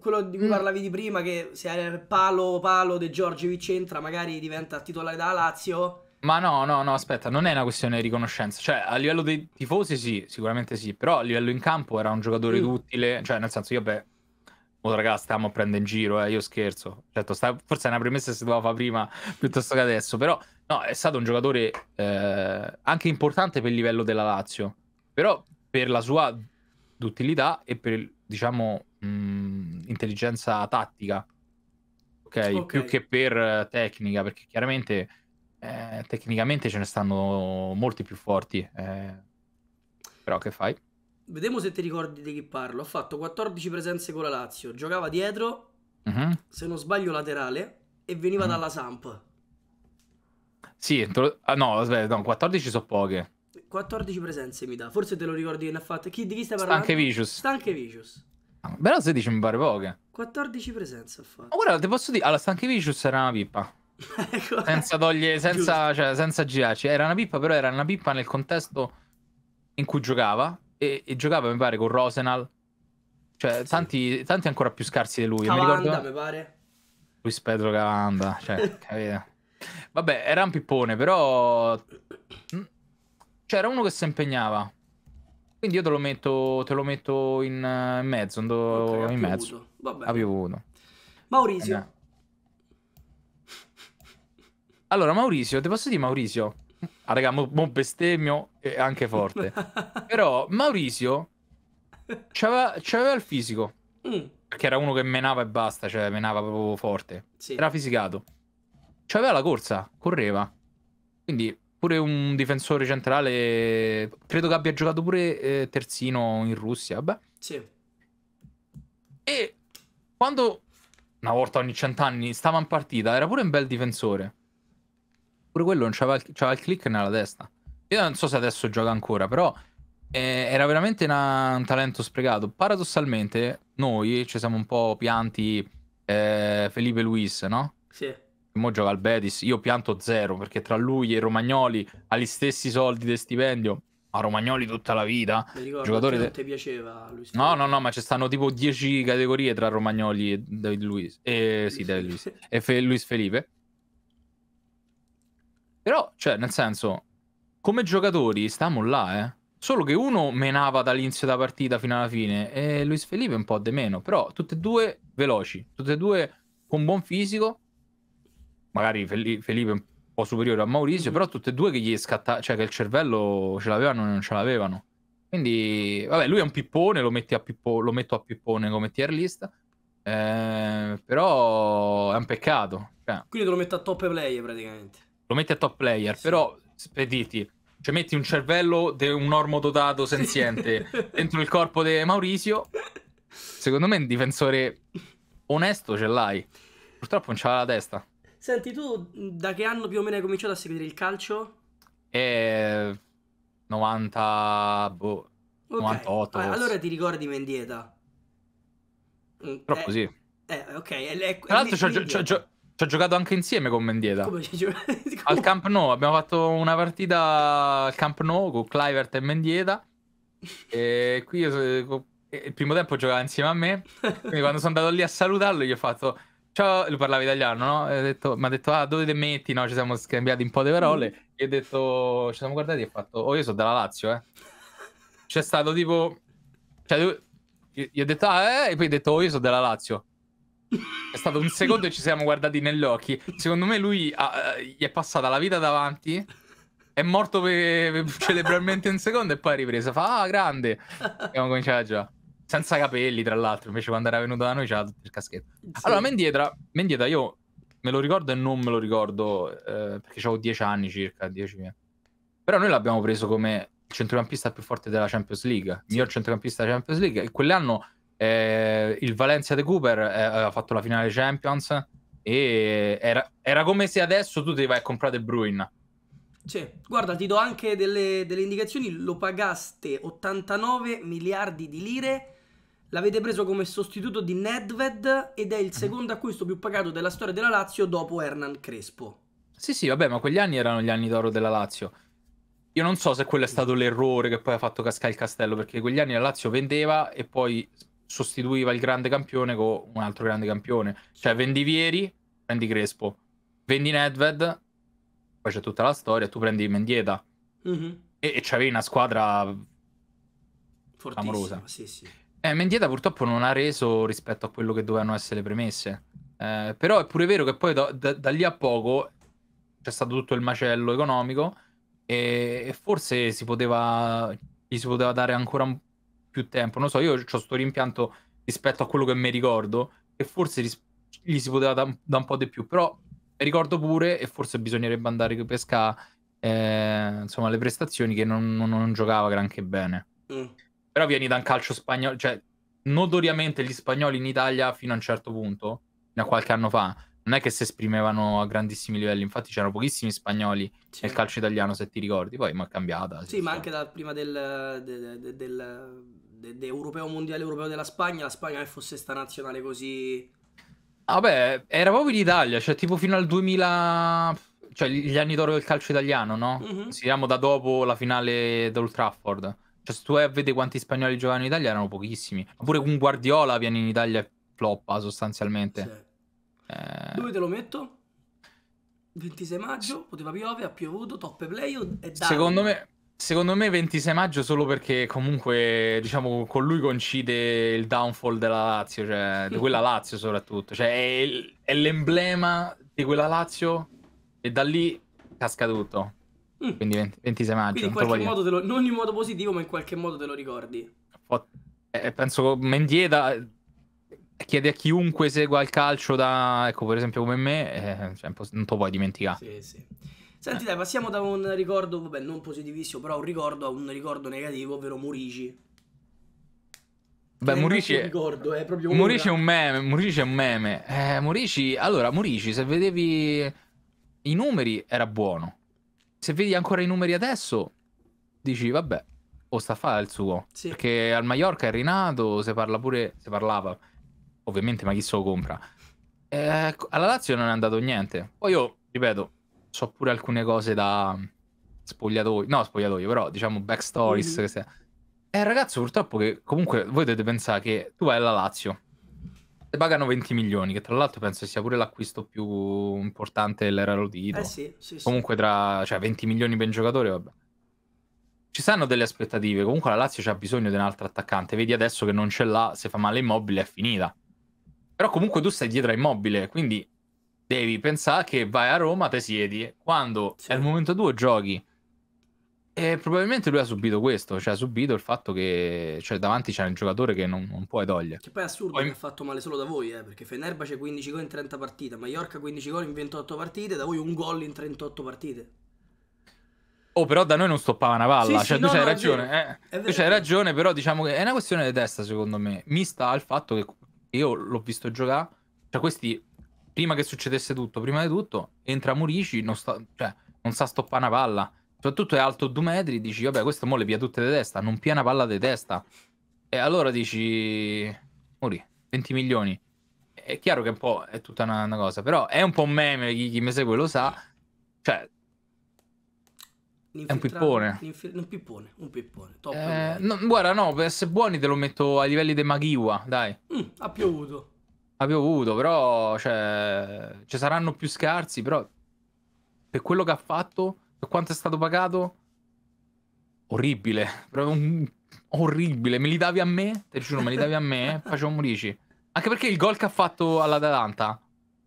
quello di cui mm. parlavi di prima che se è palo palo De Giorgevic entra magari diventa titolare da Lazio. Ma no, no, no, aspetta, non è una questione di riconoscenza. Cioè, a livello dei tifosi sì, sicuramente sì, però a livello in campo era un giocatore mm. utile, cioè nel senso io beh Oh, raga, stiamo prendendo in giro, eh, io scherzo. Certo, sta... forse è una premessa che si doveva fare prima (laughs) piuttosto che adesso, però no, è stato un giocatore eh, anche importante per il livello della Lazio, però per la sua d'utilità e per, diciamo, mh, intelligenza tattica, okay? ok? Più che per eh, tecnica, perché chiaramente eh, tecnicamente ce ne stanno molti più forti, eh. però che fai? Vediamo se ti ricordi di chi parlo. Ha fatto 14 presenze con la Lazio. Giocava dietro, uh-huh. se non sbaglio, laterale e veniva uh-huh. dalla Samp. Sì, lo... ah, no, aspetta, no, 14 sono poche. 14 presenze mi dà. Forse te lo ricordi che ne ha fatto. Chi, di chi stai parlando? Stanchevicius. Stanchevicius. Ah, però 16 mi pare poche. 14 presenze ha fatto. Ma guarda, ti posso dire, allora Vicious era una pippa. (laughs) Ecco. senza togliere, (laughs) senza, cioè, senza girarci. Era una pippa, però era una pippa nel contesto in cui giocava e, e giocava, mi pare, con Rosenal. Cioè, sì. tanti, tanti, ancora più scarsi di lui. Cavanda, mi, ricordo... mi pare. Luis Pedro Cavanda, cioè, (laughs) capito? Vabbè, era un pippone, però... Mm, C'era cioè, uno che si impegnava. Quindi io te lo metto, te lo metto in, in, mezzo. Do... Okay, in mezzo. Ha piovuto. Maurizio. Eh. Allora, Maurizio, ti posso dire Maurizio? Ah, raga, mo, mo bestemmio e anche forte. (laughs) Però Maurizio c'aveva, c'aveva il fisico. Mm. Perché era uno che menava e basta, cioè menava proprio forte. Sì. Era fisicato. C'aveva la corsa, correva. Quindi pure un difensore centrale, credo che abbia giocato pure eh, terzino in Russia, beh. Sì. E quando una volta ogni cent'anni stava in partita, era pure un bel difensore. Pure quello non c'aveva il, c'aveva il click nella testa. Io non so se adesso gioca ancora, però eh, era veramente una, un talento sprecato. Paradossalmente, noi ci siamo un po' pianti eh, Felipe Luis, no? Sì. E mo gioca al Betis. Io pianto zero perché tra lui e Romagnoli ha gli stessi soldi di stipendio. A Romagnoli tutta la vita. Mi ricordo giocatore che non ti piaceva Luis. No, no, no, ma ci stanno tipo 10 categorie tra Romagnoli e David Luis. Eh, sì, David Luis. (laughs) e Fe- Luis Felipe. Però, cioè, nel senso, come giocatori stiamo là, eh. Solo che uno menava dall'inizio della partita fino alla fine e Luis Felipe un po' di meno, però tutte e due veloci, tutte e due con buon fisico, magari Felipe un po' superiore a Maurizio, però tutte e due che gli scatta, cioè che il cervello ce l'avevano e non ce l'avevano. Quindi, vabbè, lui è un pippone, lo, metti a pippo, lo metto a pippone come tier list, eh, però è un peccato. Cioè. Quindi te lo metto a top player praticamente lo metti a top player, sì. però spediti. Cioè, metti un cervello di un ormo dotato senziente (laughs) dentro il corpo di Maurizio. Secondo me un difensore onesto ce l'hai. Purtroppo non c'ha la testa. Senti, tu da che anno più o meno hai cominciato a seguire il calcio? Eh, 90... Boh, okay. 98. Ah, allora ti ricordi Mendieta? Mm, Purtroppo eh, sì. Eh, ok. È, è, Tra l'altro c'ho, c'ho, c'ho, ci ho giocato anche insieme con Mendieta. Come ci gioca... (laughs) Al Camp No, abbiamo fatto una partita al Camp No con Clivert e Mendieta. E qui io, il primo tempo giocava insieme a me. Quindi quando sono andato lì a salutarlo gli ho fatto... Ciao, lui parlava italiano, no? Mi ha detto, ah, dove te metti? No, ci siamo scambiati un po' di parole. Mm. E ho detto, ci siamo guardati e ho fatto, oh, io sono della Lazio, eh. C'è stato tipo... Cioè, gli ho detto, ah, eh, e poi ho detto, oh, io sono della Lazio. È stato un secondo e ci siamo guardati negli occhi. Secondo me lui ha, ah, eh, gli è passata la vita davanti. È morto pe- pe- celebralmente un secondo e poi è ripresa. Fa, ah, grande. Abbiamo cominciato già. Senza capelli, tra l'altro. Invece quando era venuto da noi c'era tutto il caschetto. Sì. Allora, Mendieta, Mendieta io me lo ricordo e non me lo ricordo eh, perché avevo 10 anni circa, 10. Però noi l'abbiamo preso come centrocampista più forte della Champions League, sì. miglior centrocampista della Champions League e quell'anno eh, il Valencia De Cooper ha eh, fatto la finale Champions e era, era, come se adesso tu ti vai a comprare De Bruyne. Cioè, guarda, ti do anche delle, delle indicazioni, lo pagaste 89 miliardi di lire, l'avete preso come sostituto di Nedved ed è il mhm. secondo acquisto più pagato della storia della Lazio dopo Hernan Crespo. Sì, sì, vabbè, ma quegli anni erano gli anni d'oro della Lazio. Io non so se quello è stato l'errore che poi ha fatto cascare il castello, perché quegli anni la Lazio vendeva e poi sostituiva il grande campione con un altro grande campione. Cioè, vendi Vieri, prendi Crespo, vendi Nedved, poi c'è tutta la storia, tu prendi Mendieta. Mm-hmm. E, e c'avevi una squadra amorosa. Sì, sì. Eh, Mendieta purtroppo non ha reso rispetto a quello che dovevano essere le premesse. Eh, però è pure vero che poi da, da, da lì a poco c'è stato tutto il macello economico e, e forse si poteva, gli si poteva dare ancora un più tempo. Non so, io ho questo rimpianto rispetto a quello che mi ricordo, e forse ris- gli si poteva da, da un po' di più, però ricordo pure, e forse bisognerebbe andare a pescare eh, insomma, le prestazioni che non, non, non giocava granché bene. Mm. Però vieni da un calcio spagnolo, cioè notoriamente gli spagnoli in Italia fino a un certo punto, fino a qualche anno fa, non è che si esprimevano a grandissimi livelli, infatti c'erano pochissimi spagnoli sì. nel calcio italiano, se ti ricordi, poi mi è cambiata. Sì, ma anche da prima del, del, del de, de europeo mondiale europeo della Spagna, la Spagna che fosse sta nazionale così... Vabbè, era proprio in Italia, cioè tipo fino al 2000, cioè gli anni d'oro del calcio italiano, no? Mm-hmm. Siamo da dopo la finale dell'Old Trafford. Cioè se tu vai a vedere quanti spagnoli giocavano in Italia erano pochissimi. Oppure con Guardiola viene in Italia e floppa sostanzialmente. Sì. Eh... Dove te lo metto? 26 maggio, poteva piovere, ha piovuto, top player. Secondo me Secondo me 26 maggio solo perché comunque diciamo con lui coincide il downfall della Lazio, cioè di quella Lazio soprattutto, cioè è, il, è l'emblema di quella Lazio e da lì casca tutto. Mm. Quindi 20, 26 maggio. Quindi in qualche modo lo, non in modo positivo ma in qualche modo te lo ricordi. Eh, eh, penso Mendieta eh, chiede a chiunque segua il calcio da, ecco per esempio come me, eh, cioè, non te lo puoi dimenticare. Sì, sì. Senti dai, passiamo da un ricordo, vabbè, non positivissimo, però un ricordo a un ricordo negativo, ovvero Murici. Beh, Murici è... Ricordo, è proprio Murici è un meme, Murici è un meme. Eh, Murici, allora, Murici, se vedevi i numeri era buono. Se vedi ancora i numeri adesso, dici, vabbè, o sta fa il suo. Sì. Perché al Mallorca è rinato, se parla pure, se parlava, ovviamente, ma chi se lo compra? Eh, alla Lazio non è andato niente. Poi io, ripeto, so pure alcune cose da spogliatoio, no spogliatoio, però diciamo backstories. Mm-hmm. È un ragazzo purtroppo che comunque voi dovete pensare che tu vai alla Lazio, ti pagano 20 milioni, che tra l'altro penso sia pure l'acquisto più importante dell'era Rodito. Eh sì, sì, sì. Comunque tra cioè, 20 milioni per giocatore, vabbè. Ci stanno delle aspettative, comunque la Lazio c'ha bisogno di un altro attaccante, vedi adesso che non ce l'ha, se fa male Immobile è finita. Però comunque tu stai dietro a Immobile, quindi devi pensare che vai a Roma, te siedi, quando sì. è il momento tuo giochi. E probabilmente lui ha subito questo, cioè ha subito il fatto che cioè, davanti c'è un giocatore che non, non puoi togliere. Che poi è assurdo poi... che ha fatto male solo da voi, eh, perché c'è 15 gol in 30 partite, Mallorca 15 gol in 28 partite, da voi un gol in 38 partite. Oh, però da noi non stoppava una palla, sì, cioè sì, tu c'hai no, ragione, eh. tu c'hai ragione, però diciamo che è una questione di testa secondo me, mista al fatto che io l'ho visto giocare, cioè questi prima che succedesse tutto, prima di tutto, entra Murici, non, sta, cioè, non sa stoppare una palla. Soprattutto è alto due metri, dici, vabbè, questo mo le pia tutte di testa, non pia una palla di testa. E allora dici, Muri, 20 milioni. È chiaro che un po' è tutta una, una cosa, però è un po' un meme, chi, chi mi segue lo sa. Cioè, è un pippone. Un pippone, un pippone. Top eh, no, guarda, no, per essere buoni te lo metto ai livelli di Magiwa, dai. Mm, ha piovuto avevo avuto, però cioè, ci saranno più scarsi, però per quello che ha fatto, per quanto è stato pagato, orribile, un... orribile. Me li davi a me? Te giuro, me li davi a me? (laughs) Facciamo dici. Anche perché il gol che ha fatto all'Atalanta,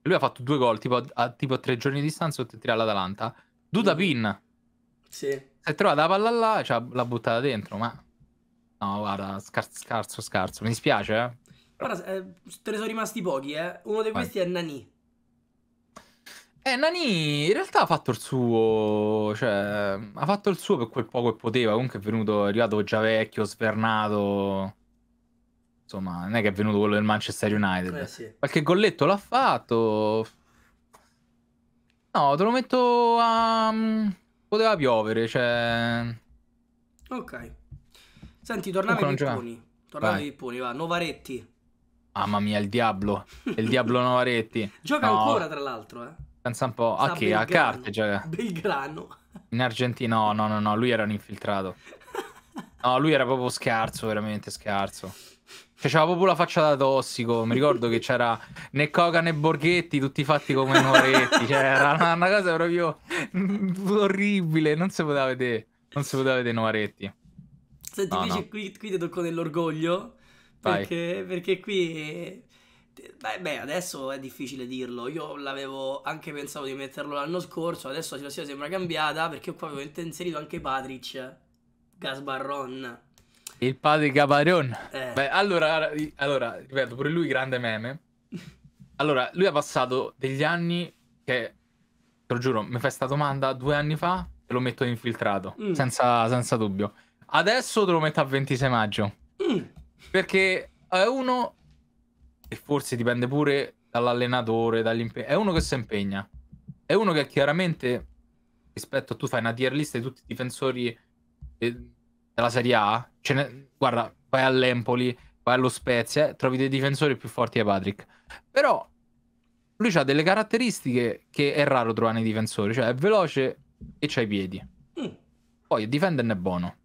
lui ha fatto due gol, tipo a, a tipo tre giorni di distanza, oltre tirare all'Atalanta. Duda mm. Pin. Sì. Si è trovata la palla là, cioè, l'ha buttata dentro, ma... No, guarda, scarso, scarso, scarso. Mi dispiace, eh. Guarda, eh, te ne sono rimasti pochi, eh. Uno di questi Vai. è Nani. Eh, Nani in realtà ha fatto il suo, cioè, ha fatto il suo per quel poco che poteva. Comunque è venuto, è arrivato già vecchio, svernato. Insomma, non è che è venuto quello del Manchester United. Eh, sì. Qualche golletto l'ha fatto. No, te lo metto a. Mm, poteva piovere, cioè. Ok. Senti, tornavo ai pipponi. Tornavo ai pipponi, va. Novaretti. Mamma mia, il Diablo. Il Diablo Novaretti. (laughs) Gioca no. ancora, tra l'altro, eh. Pensa un po'. Ah, A che? A carte gioca. Cioè. Belgrano. In Argentina? No, no, no, no, lui era un infiltrato. No, lui era proprio scherzo, veramente scherzo. Faceva cioè, proprio la faccia da tossico. Mi ricordo che c'era né Coca né Borghetti, tutti fatti come Novaretti. Cioè, era una, una, cosa proprio orribile. Non si poteva vedere. Non si poteva vedere Novaretti. Senti, no, invece no. Qui, qui ti tocco nell'orgoglio. Perché, perché, qui... Beh, beh, adesso è difficile dirlo. Io l'avevo anche pensato di metterlo l'anno scorso, adesso la situazione sembra cambiata perché qua avevo inserito anche Patrick Gasbarron. Il padre Gabaron. Eh. Beh, allora, allora, ripeto, pure lui grande meme. Allora, lui ha passato degli anni che, te lo giuro, mi fai questa domanda due anni fa te lo metto infiltrato, mm. senza, senza dubbio. Adesso te lo metto a 26 maggio. Perché è uno, e forse dipende pure dall'allenatore, è uno che si impegna. È uno che chiaramente, rispetto a tu fai una tier list di tutti i difensori eh, della Serie A, ne... guarda, vai all'Empoli, vai allo Spezia, eh, trovi dei difensori più forti di Patrick. Però lui ha delle caratteristiche che è raro trovare nei difensori, cioè è veloce e c'ha i piedi. Mm. Poi difenderne è buono.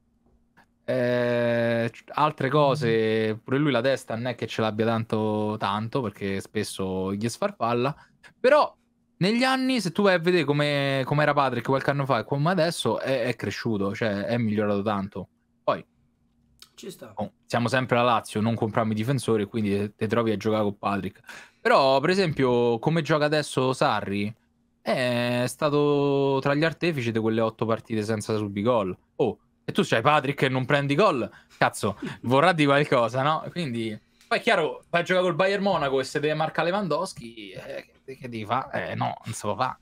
Eh, altre cose, pure lui la testa non è che ce l'abbia tanto, tanto perché spesso gli sfarfalla, però negli anni, se tu vai a vedere come, come era Patrick qualche anno fa e come adesso, è, è, cresciuto, cioè è migliorato tanto. Poi, ci sta. Oh, siamo sempre la Lazio, non compriamo i difensori, quindi ti trovi a giocare con Patrick. Però, per esempio, come gioca adesso Sarri, eh, è stato tra gli artefici di quelle otto partite senza subigol. Oh, e tu c'hai Patrick e non prendi gol, cazzo, vorrà di qualcosa, no? Quindi, poi è chiaro, vai a giocare col Bayern Monaco e se deve marca Lewandowski, eh, che, che devi fare? Eh, no, non se lo fa.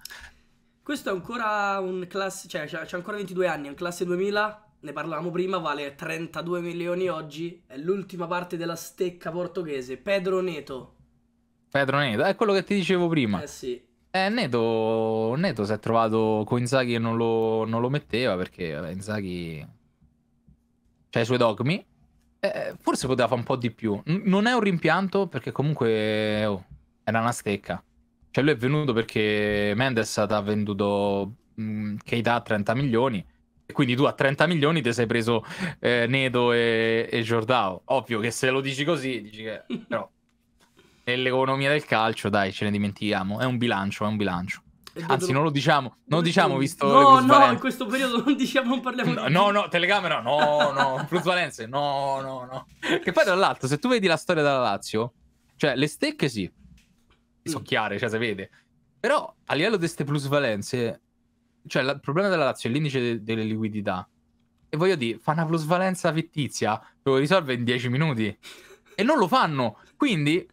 Questo è ancora un classe, cioè c'è ancora 22 anni, è un classe 2000, ne parlavamo prima, vale 32 milioni oggi, è l'ultima parte della stecca portoghese, Pedro Neto. Pedro Neto, è quello che ti dicevo prima. Eh sì. Eh, Neto, Neto si è trovato con Inzaghi che non lo, non lo metteva perché vabbè, Inzaghi ha i suoi dogmi. Eh, forse poteva fare un po' di più. N- non è un rimpianto perché comunque oh, era una stecca. Cioè lui è venuto perché Mendes ha venduto mh, Keita a 30 milioni. E quindi tu a 30 milioni ti sei preso eh, Neto e, e Giordao. Ovvio che se lo dici così, dici che... Però nell'economia del calcio, dai, ce ne dimentichiamo. È un bilancio, è un bilancio. Anzi, non lo diciamo, non lo diciamo visto No, no, in questo periodo non diciamo, non parliamo di No, no, telecamera, no, no, (laughs) plusvalenze, no, no, no. Che poi dall'altro, se tu vedi la storia della Lazio, cioè le stecche sì, mm. sono chiare, cioè si vede. Però a livello di queste plusvalenze, cioè la, il problema della Lazio è l'indice de- delle liquidità. E voglio dire, fa una plusvalenza fittizia, lo risolve in 10 minuti. E non lo fanno. Quindi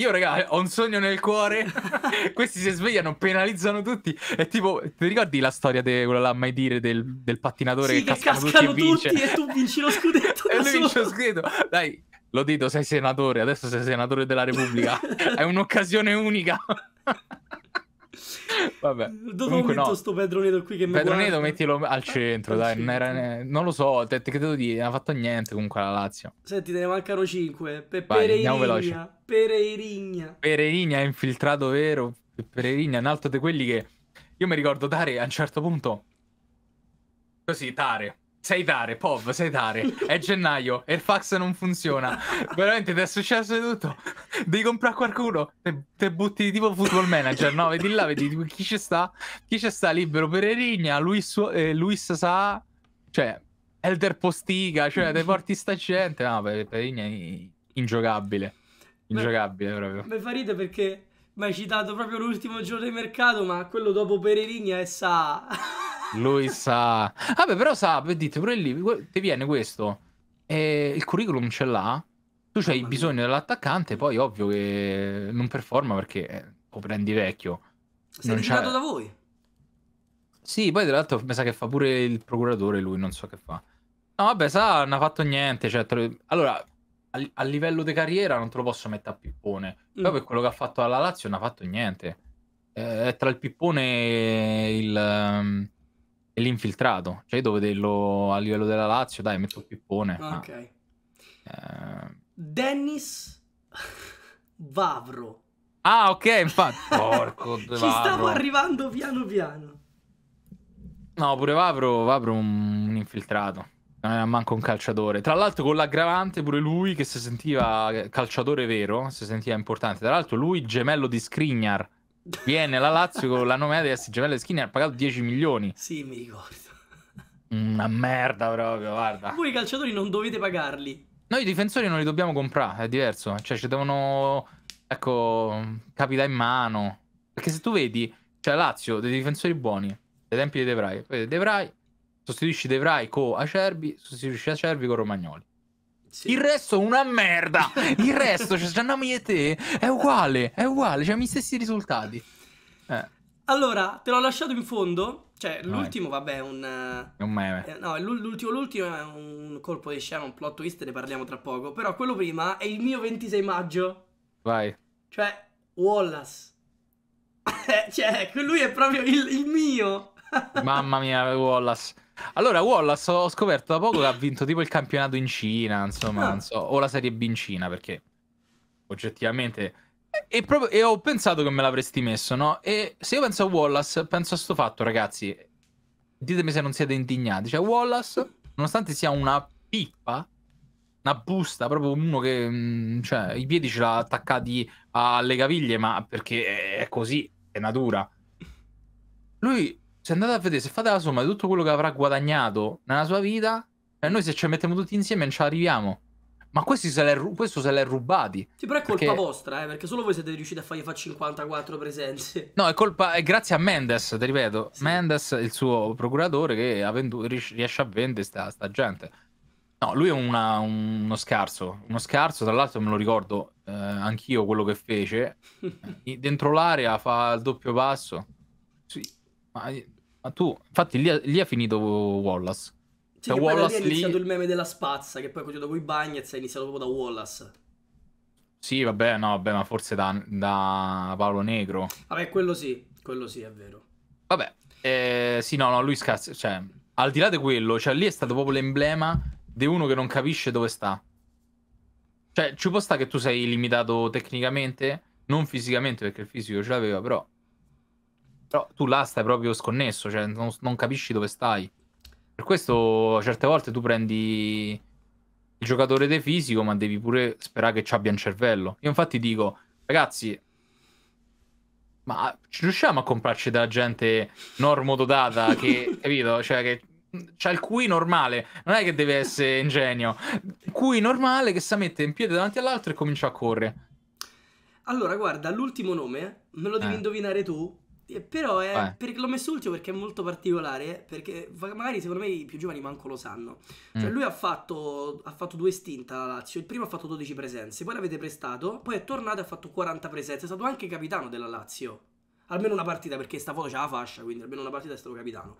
io, raga, ho un sogno nel cuore. (laughs) Questi si svegliano, penalizzano tutti. È tipo, ti ricordi la storia di quella là, mai dire, del, del pattinatore sì, che, che cascano, cascano tutti, tutti e, e, tu vinci lo scudetto. (laughs) e lui solo. vince lo scudetto. Dai, lo dito, sei senatore, adesso sei senatore della Repubblica. È (laughs) un'occasione unica. Vabbè. Dove Comunque, metto no. sto Pedroneto qui che mi Pedroneto guarda? mettilo al ah, centro, al dai. Centro. Non, era ne... non lo so, te, te credo di... Non ha fatto niente comunque la Lazio. Senti, te ne mancano 5. Pe- Vai, Pereirigna. Pereirigna. Pereirigna è infiltrato vero. Pereirigna è un altro di quelli che... Io mi ricordo Tare a un certo punto... Così, Tare sei dare, POV, sei dare. È gennaio e il fax non funziona. Veramente ti è successo di tutto. Devi comprare qualcuno. Te, te butti tipo football manager, no? Vedi là, vedi chi ci sta. Chi ci sta libero per Erigna, Luis, eh, Luis Sa, cioè Elder Postiga, cioè dei porti sta gente. No, per, per Erigna è ingiocabile. Ingiocabile Beh, proprio. Mi fa ridere perché mi hai citato proprio l'ultimo giorno di mercato, ma quello dopo Pereligna è Sa. Lui sa. Vabbè, però sa, dite, pure lì ti viene questo. E il curriculum ce l'ha. Tu hai bisogno dell'attaccante, poi ovvio che non performa perché lo eh, prendi vecchio. Sei ritirato da voi. Sì, poi tra l'altro mi sa che fa pure il procuratore lui, non so che fa. No, vabbè, sa, non ha fatto niente. Cioè, lo... Allora, a, a, livello di carriera non te lo posso mettere a pippone. Mm. Però per quello che ha fatto alla Lazio non ha fatto niente. Eh, tra il pippone e il... Um è l'infiltrato. Cioè, io devo vederlo a livello della Lazio, dai, metto il pippone. Ok. Ah. Eh... Dennis (laughs) Vavro. Ah, ok, infatti. (laughs) Porco Ci stavo arrivando piano piano. No, pure Vavro, Vavro un, un infiltrato. Non era manco un calciatore. Tra l'altro con l'aggravante pure lui che si sentiva eh, calciatore vero, si sentiva importante. Tra l'altro lui gemello di Skriniar viene la Lazio con la nomea di essere Giavello Skinner ha pagato 10 milioni. Sì, mi ricordo. Una merda proprio, guarda. Voi i calciatori non dovete pagarli. Noi i difensori non li dobbiamo comprare, è diverso. Cioè ci devono, ecco, capita in mano. Perché se tu vedi, cioè Lazio, dei difensori buoni, dei tempi di De Vrij. De Vrij, sostituisci De Vrij con Acerbi, sostituisci Acerbi con Romagnoli. Sì. Il resto è una merda. Il resto, cioè, Giannami e te, è uguale, è uguale, cioè, gli stessi risultati. Eh. Allora, te l'ho lasciato in fondo. Cioè, l'ultimo, vabbè, è un. È un meme. Eh, no, l'ultimo, l'ultimo è un colpo di scena, un plot twist, ne parliamo tra poco. Però quello prima è il mio 26 maggio. Vai. Cioè, Wallace. (laughs) Eh, cioè, lui è proprio il, il mio. Mamma mia, Wallace. Allora, Wallace ho scoperto da poco che ha vinto tipo il campionato in Cina, insomma, ah. so, o la Serie B in Cina, perché oggettivamente... Eh, e, proprio, e ho pensato che me l'avresti messo, no? E se io penso a Wallace, penso a sto fatto, ragazzi. Ditemi se non siete indignati. Cioè, Wallace, nonostante sia una pippa, una busta, proprio uno che mm, cioè, i piedi ce l'ha attaccati alle caviglie, ma perché è così, è natura. Lui se andate a vedere, se fate la somma di tutto quello che avrà guadagnato nella sua vita, eh, noi se ci mettiamo tutti insieme non ce l'arriviamo. Ma questi se l'è, questo se l'è rubati. Sì, però è colpa perché... vostra, eh, perché solo voi siete riusciti a fargli fare 54 presenze. (laughs) No, è colpa, è grazie a Mendes, ti ripeto. Sì. Mendes, il suo procuratore, che ha vendu- riesce a vendere sta, sta gente. No, lui è una, uno scarso. Uno scarso, tra l'altro, me lo ricordo eh, anch'io quello che fece. (laughs) Dentro l'area fa il doppio passo. Sì, ma ma tu, infatti, lì, lì è finito Wallace. Sì, cioè, Wallace lì è iniziato lì... il meme della spazza, che poi ha dopo i Bagnets Ha iniziato proprio da Wallace. Sì, vabbè, no, vabbè, ma forse da, da Paolo Negro. Vabbè, quello sì, quello sì, è vero. Vabbè, eh, sì, no, no, lui scazza, cioè, al di là di quello, cioè, lì è stato proprio l'emblema di uno che non capisce dove sta. Cioè, ci può stare che tu sei limitato tecnicamente, non fisicamente, perché il fisico ce l'aveva, però però tu là stai proprio sconnesso, cioè non, non capisci dove stai. Per questo certe volte tu prendi il giocatore de fisico, ma devi pure sperare che abbia un cervello. Io infatti dico, ragazzi, ma ci riusciamo a comprarci della gente normodotata che, (laughs) capito? Cioè, che c'ha il cui normale, non è che deve essere ingenio. cui normale che si mette in piedi davanti all'altro e comincia a correre. Allora, guarda, l'ultimo nome me lo devi eh. indovinare tu però è, eh. l'ho messo ultimo perché è molto particolare, perché magari secondo me i più giovani manco lo sanno. Cioè mm. lui ha fatto, ha fatto due stint alla Lazio, il primo ha fatto 12 presenze, poi l'avete prestato, poi è tornato e ha fatto 40 presenze, è stato anche capitano della Lazio. Almeno una partita, perché sta foto c'ha la fascia, quindi almeno una partita è stato capitano.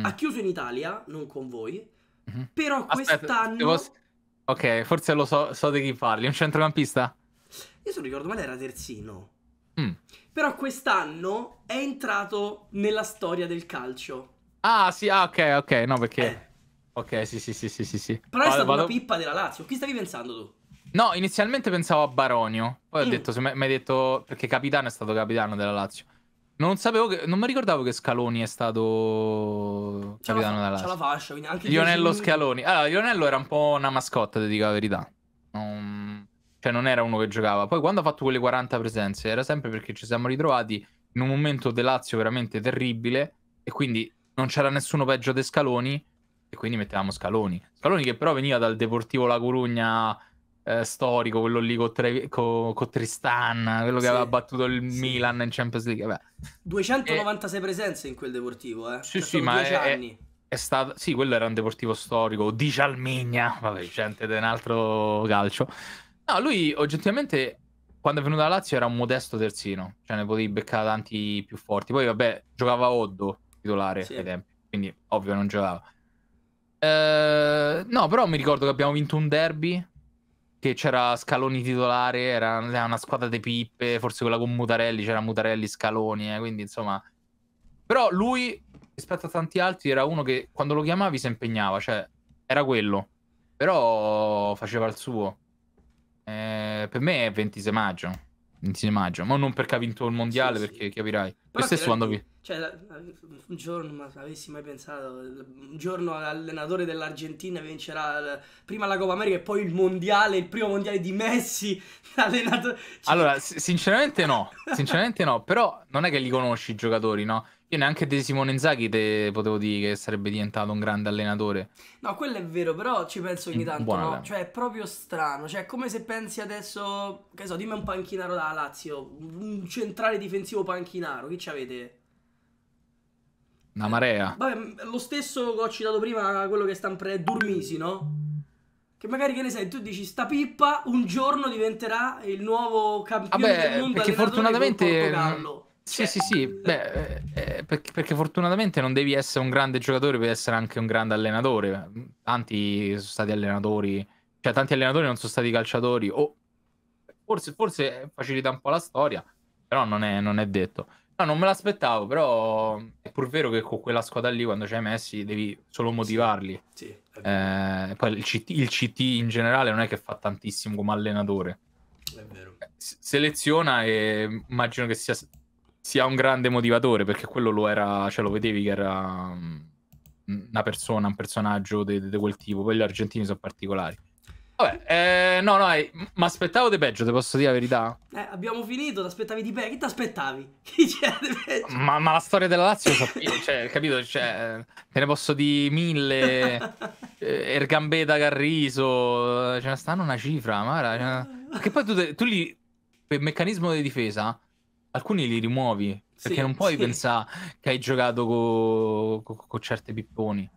Mm. Ha chiuso in Italia, non con voi, mm -hmm. però Aspetta, quest'anno... Devo... Ok, forse lo so, so di chi parli, un centrocampista? Io se non ricordo male era terzino. Mm. Però quest'anno è entrato nella storia del calcio. Ah, sì, ah, ok, ok, no, perché... Eh. Ok, sì, sì, sì, sì, sì, sì. Però vado, è stata vado... una pippa della Lazio. Chi stavi pensando tu? No, inizialmente pensavo a Baronio. Poi mm. ho detto, mi hai detto... Perché capitano è stato capitano della Lazio. Non sapevo che... Non mi ricordavo che Scaloni è stato... C'è capitano fa- della Lazio. C'ha la fascia, quindi anche... Lionello Scaloni. Allora, Lionello era un po' una mascotte, ti dico la verità. Non cioè non era uno che giocava. Poi quando ha fatto quelle 40 presenze era sempre perché ci siamo ritrovati in un momento del Lazio veramente terribile e quindi non c'era nessuno peggio di Scaloni e quindi mettevamo Scaloni. Scaloni che però veniva dal Deportivo La Corugna eh, storico, quello lì con, Tre... co... co Tristan, quello sì. che aveva battuto il sì. Milan in Champions League. Vabbè. 296 e... presenze in quel Deportivo, eh. Sì, cioè, sì, ma è, è, è stato... Sì, quello era un Deportivo storico, di Cialmigna, vabbè, gente di un altro calcio. No, lui oggettivamente quando è venuto alla Lazio era un modesto terzino, cioè ne potevi beccare tanti più forti. Poi vabbè, giocava Oddo titolare sì. ai tempi, quindi ovvio non giocava. Eh, no, però mi ricordo che abbiamo vinto un derby che c'era Scaloni titolare, era una squadra di pippe, forse quella con Mutarelli, c'era Mutarelli, Scaloni, eh, quindi insomma... Però lui, rispetto a tanti altri, era uno che quando lo chiamavi si impegnava, cioè era quello, però faceva il suo. Eh, per me è 26 maggio. 26 maggio, ma non perché ha vinto il mondiale, sì, perché sì. capirai. Questo è suono qui. Cioè, un giorno, ma avessi mai pensato, un giorno l'allenatore dell'Argentina vincerà prima la Coppa America e poi il mondiale, il primo mondiale di Messi. (laughs) Cioè... Allora, sinceramente no, sinceramente no, però non è che li conosci i giocatori, no? Io neanche De Simone Inzaghi te potevo dire che sarebbe diventato un grande allenatore. No, quello è vero, però ci penso ogni mm, tanto, Buona no? Tempo. Cioè, è proprio strano. Cioè, come se pensi adesso, che so, dimmi un panchinaro da Lazio, un centrale difensivo panchinaro, chi ci avete? Una marea. Vabbè, lo stesso che ho citato prima, quello che sta in pre, Durmisi, no? Che magari, che ne sai, tu dici, sta pippa un giorno diventerà il nuovo campione Vabbè, del mondo perché fortunatamente... Portogallo sì, cioè sì, sì, Beh, eh, eh perché, perché, fortunatamente non devi essere un grande giocatore per essere anche un grande allenatore. Tanti sono stati allenatori, cioè tanti allenatori non sono stati calciatori. O forse, forse facilita un po' la storia, però non è, non è detto. No, non me l'aspettavo, però è pur vero che con quella squadra lì, quando c'è Messi, devi solo motivarli. Sì, sì eh, poi il CT, il CT in generale non è che fa tantissimo come allenatore. È vero. Seleziona e immagino che sia sia un grande motivatore, perché quello lo era, cioè lo vedevi che era mm, una persona, un personaggio di quel tipo, poi gli argentini sono particolari. Vabbè, eh, no, no, ma aspettavo di peggio, te posso dire la verità. Eh, abbiamo finito, ti aspettavi di peggio. (laughs) Chi ti aspettavi? Chi c'era di peggio? Ma, ma, la storia della Lazio, (laughs) cioè, capito? Cioè, te ne posso di mille. Eh, Ergambeta Carriso, ce ne stanno una cifra, Mara. Una... (laughs) Che poi tu, te, tu lì, per meccanismo di difesa, alcuni li rimuovi perché sì, non puoi sì. pensare che hai giocato con co- co- certi pipponi.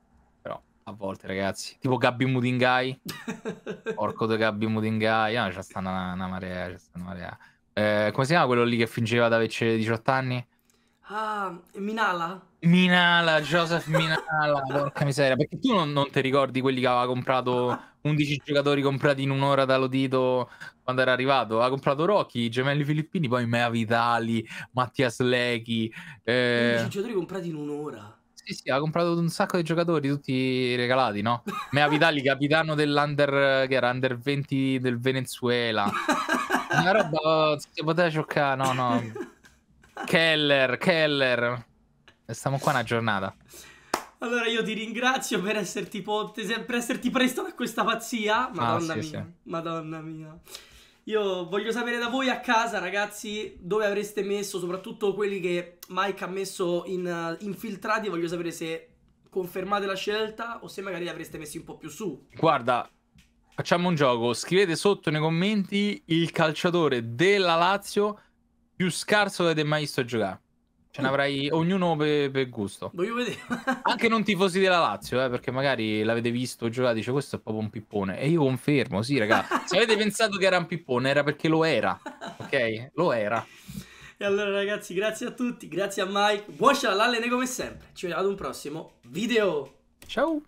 Però a volte, ragazzi, tipo Gabby Mudingai, (laughs) porco di Gabby Mudingai, no, ah, c'è sta una, una marea, c'è sta una marea. Eh, come si chiama quello lì che fingeva di averci 18 anni? Ah, Minala? Minala, Joseph Minala, (laughs) porca miseria, perché tu non, non ti ricordi quelli che aveva comprato 11 giocatori comprati in un'ora da Lodito quando era arrivato? Ha comprato Rocky, Gemelli Filippini, poi Mea Vitali, Mattias Lechi. Eh... 11 giocatori comprati in un'ora? Sì, sì, ha comprato un sacco di giocatori, tutti regalati, no? Mea Vitali, capitano dell'under, che era under 20 del Venezuela. Una roba si poteva giocare, no, no. (laughs) Keller, Keller. Stiamo qua una giornata. Allora io ti ringrazio per esserti, per esserti presto da questa pazzia. Ah, madonna ah, sì, mia, sì. madonna mia. Io voglio sapere da voi a casa, ragazzi, dove avreste messo, soprattutto quelli che Mike ha messo in uh, infiltrati. Voglio sapere se confermate la scelta o se magari li avreste messi un po' più su. Guarda, facciamo un gioco. Scrivete sotto nei commenti il calciatore della Lazio più scarso che ti mai visto giocare. Ce ne avrai ognuno per, per gusto. Voglio vedere. (laughs) Anche non tifosi della Lazio, eh, perché magari l'avete visto giocare dice questo è proprio un pippone. E io confermo, sì, raga. (laughs) Se avete pensato che era un pippone, era perché lo era. Ok? Lo era. E allora ragazzi, grazie a tutti, grazie a Mike. Buon scialallene come sempre. Ci vediamo ad un prossimo video. Ciao.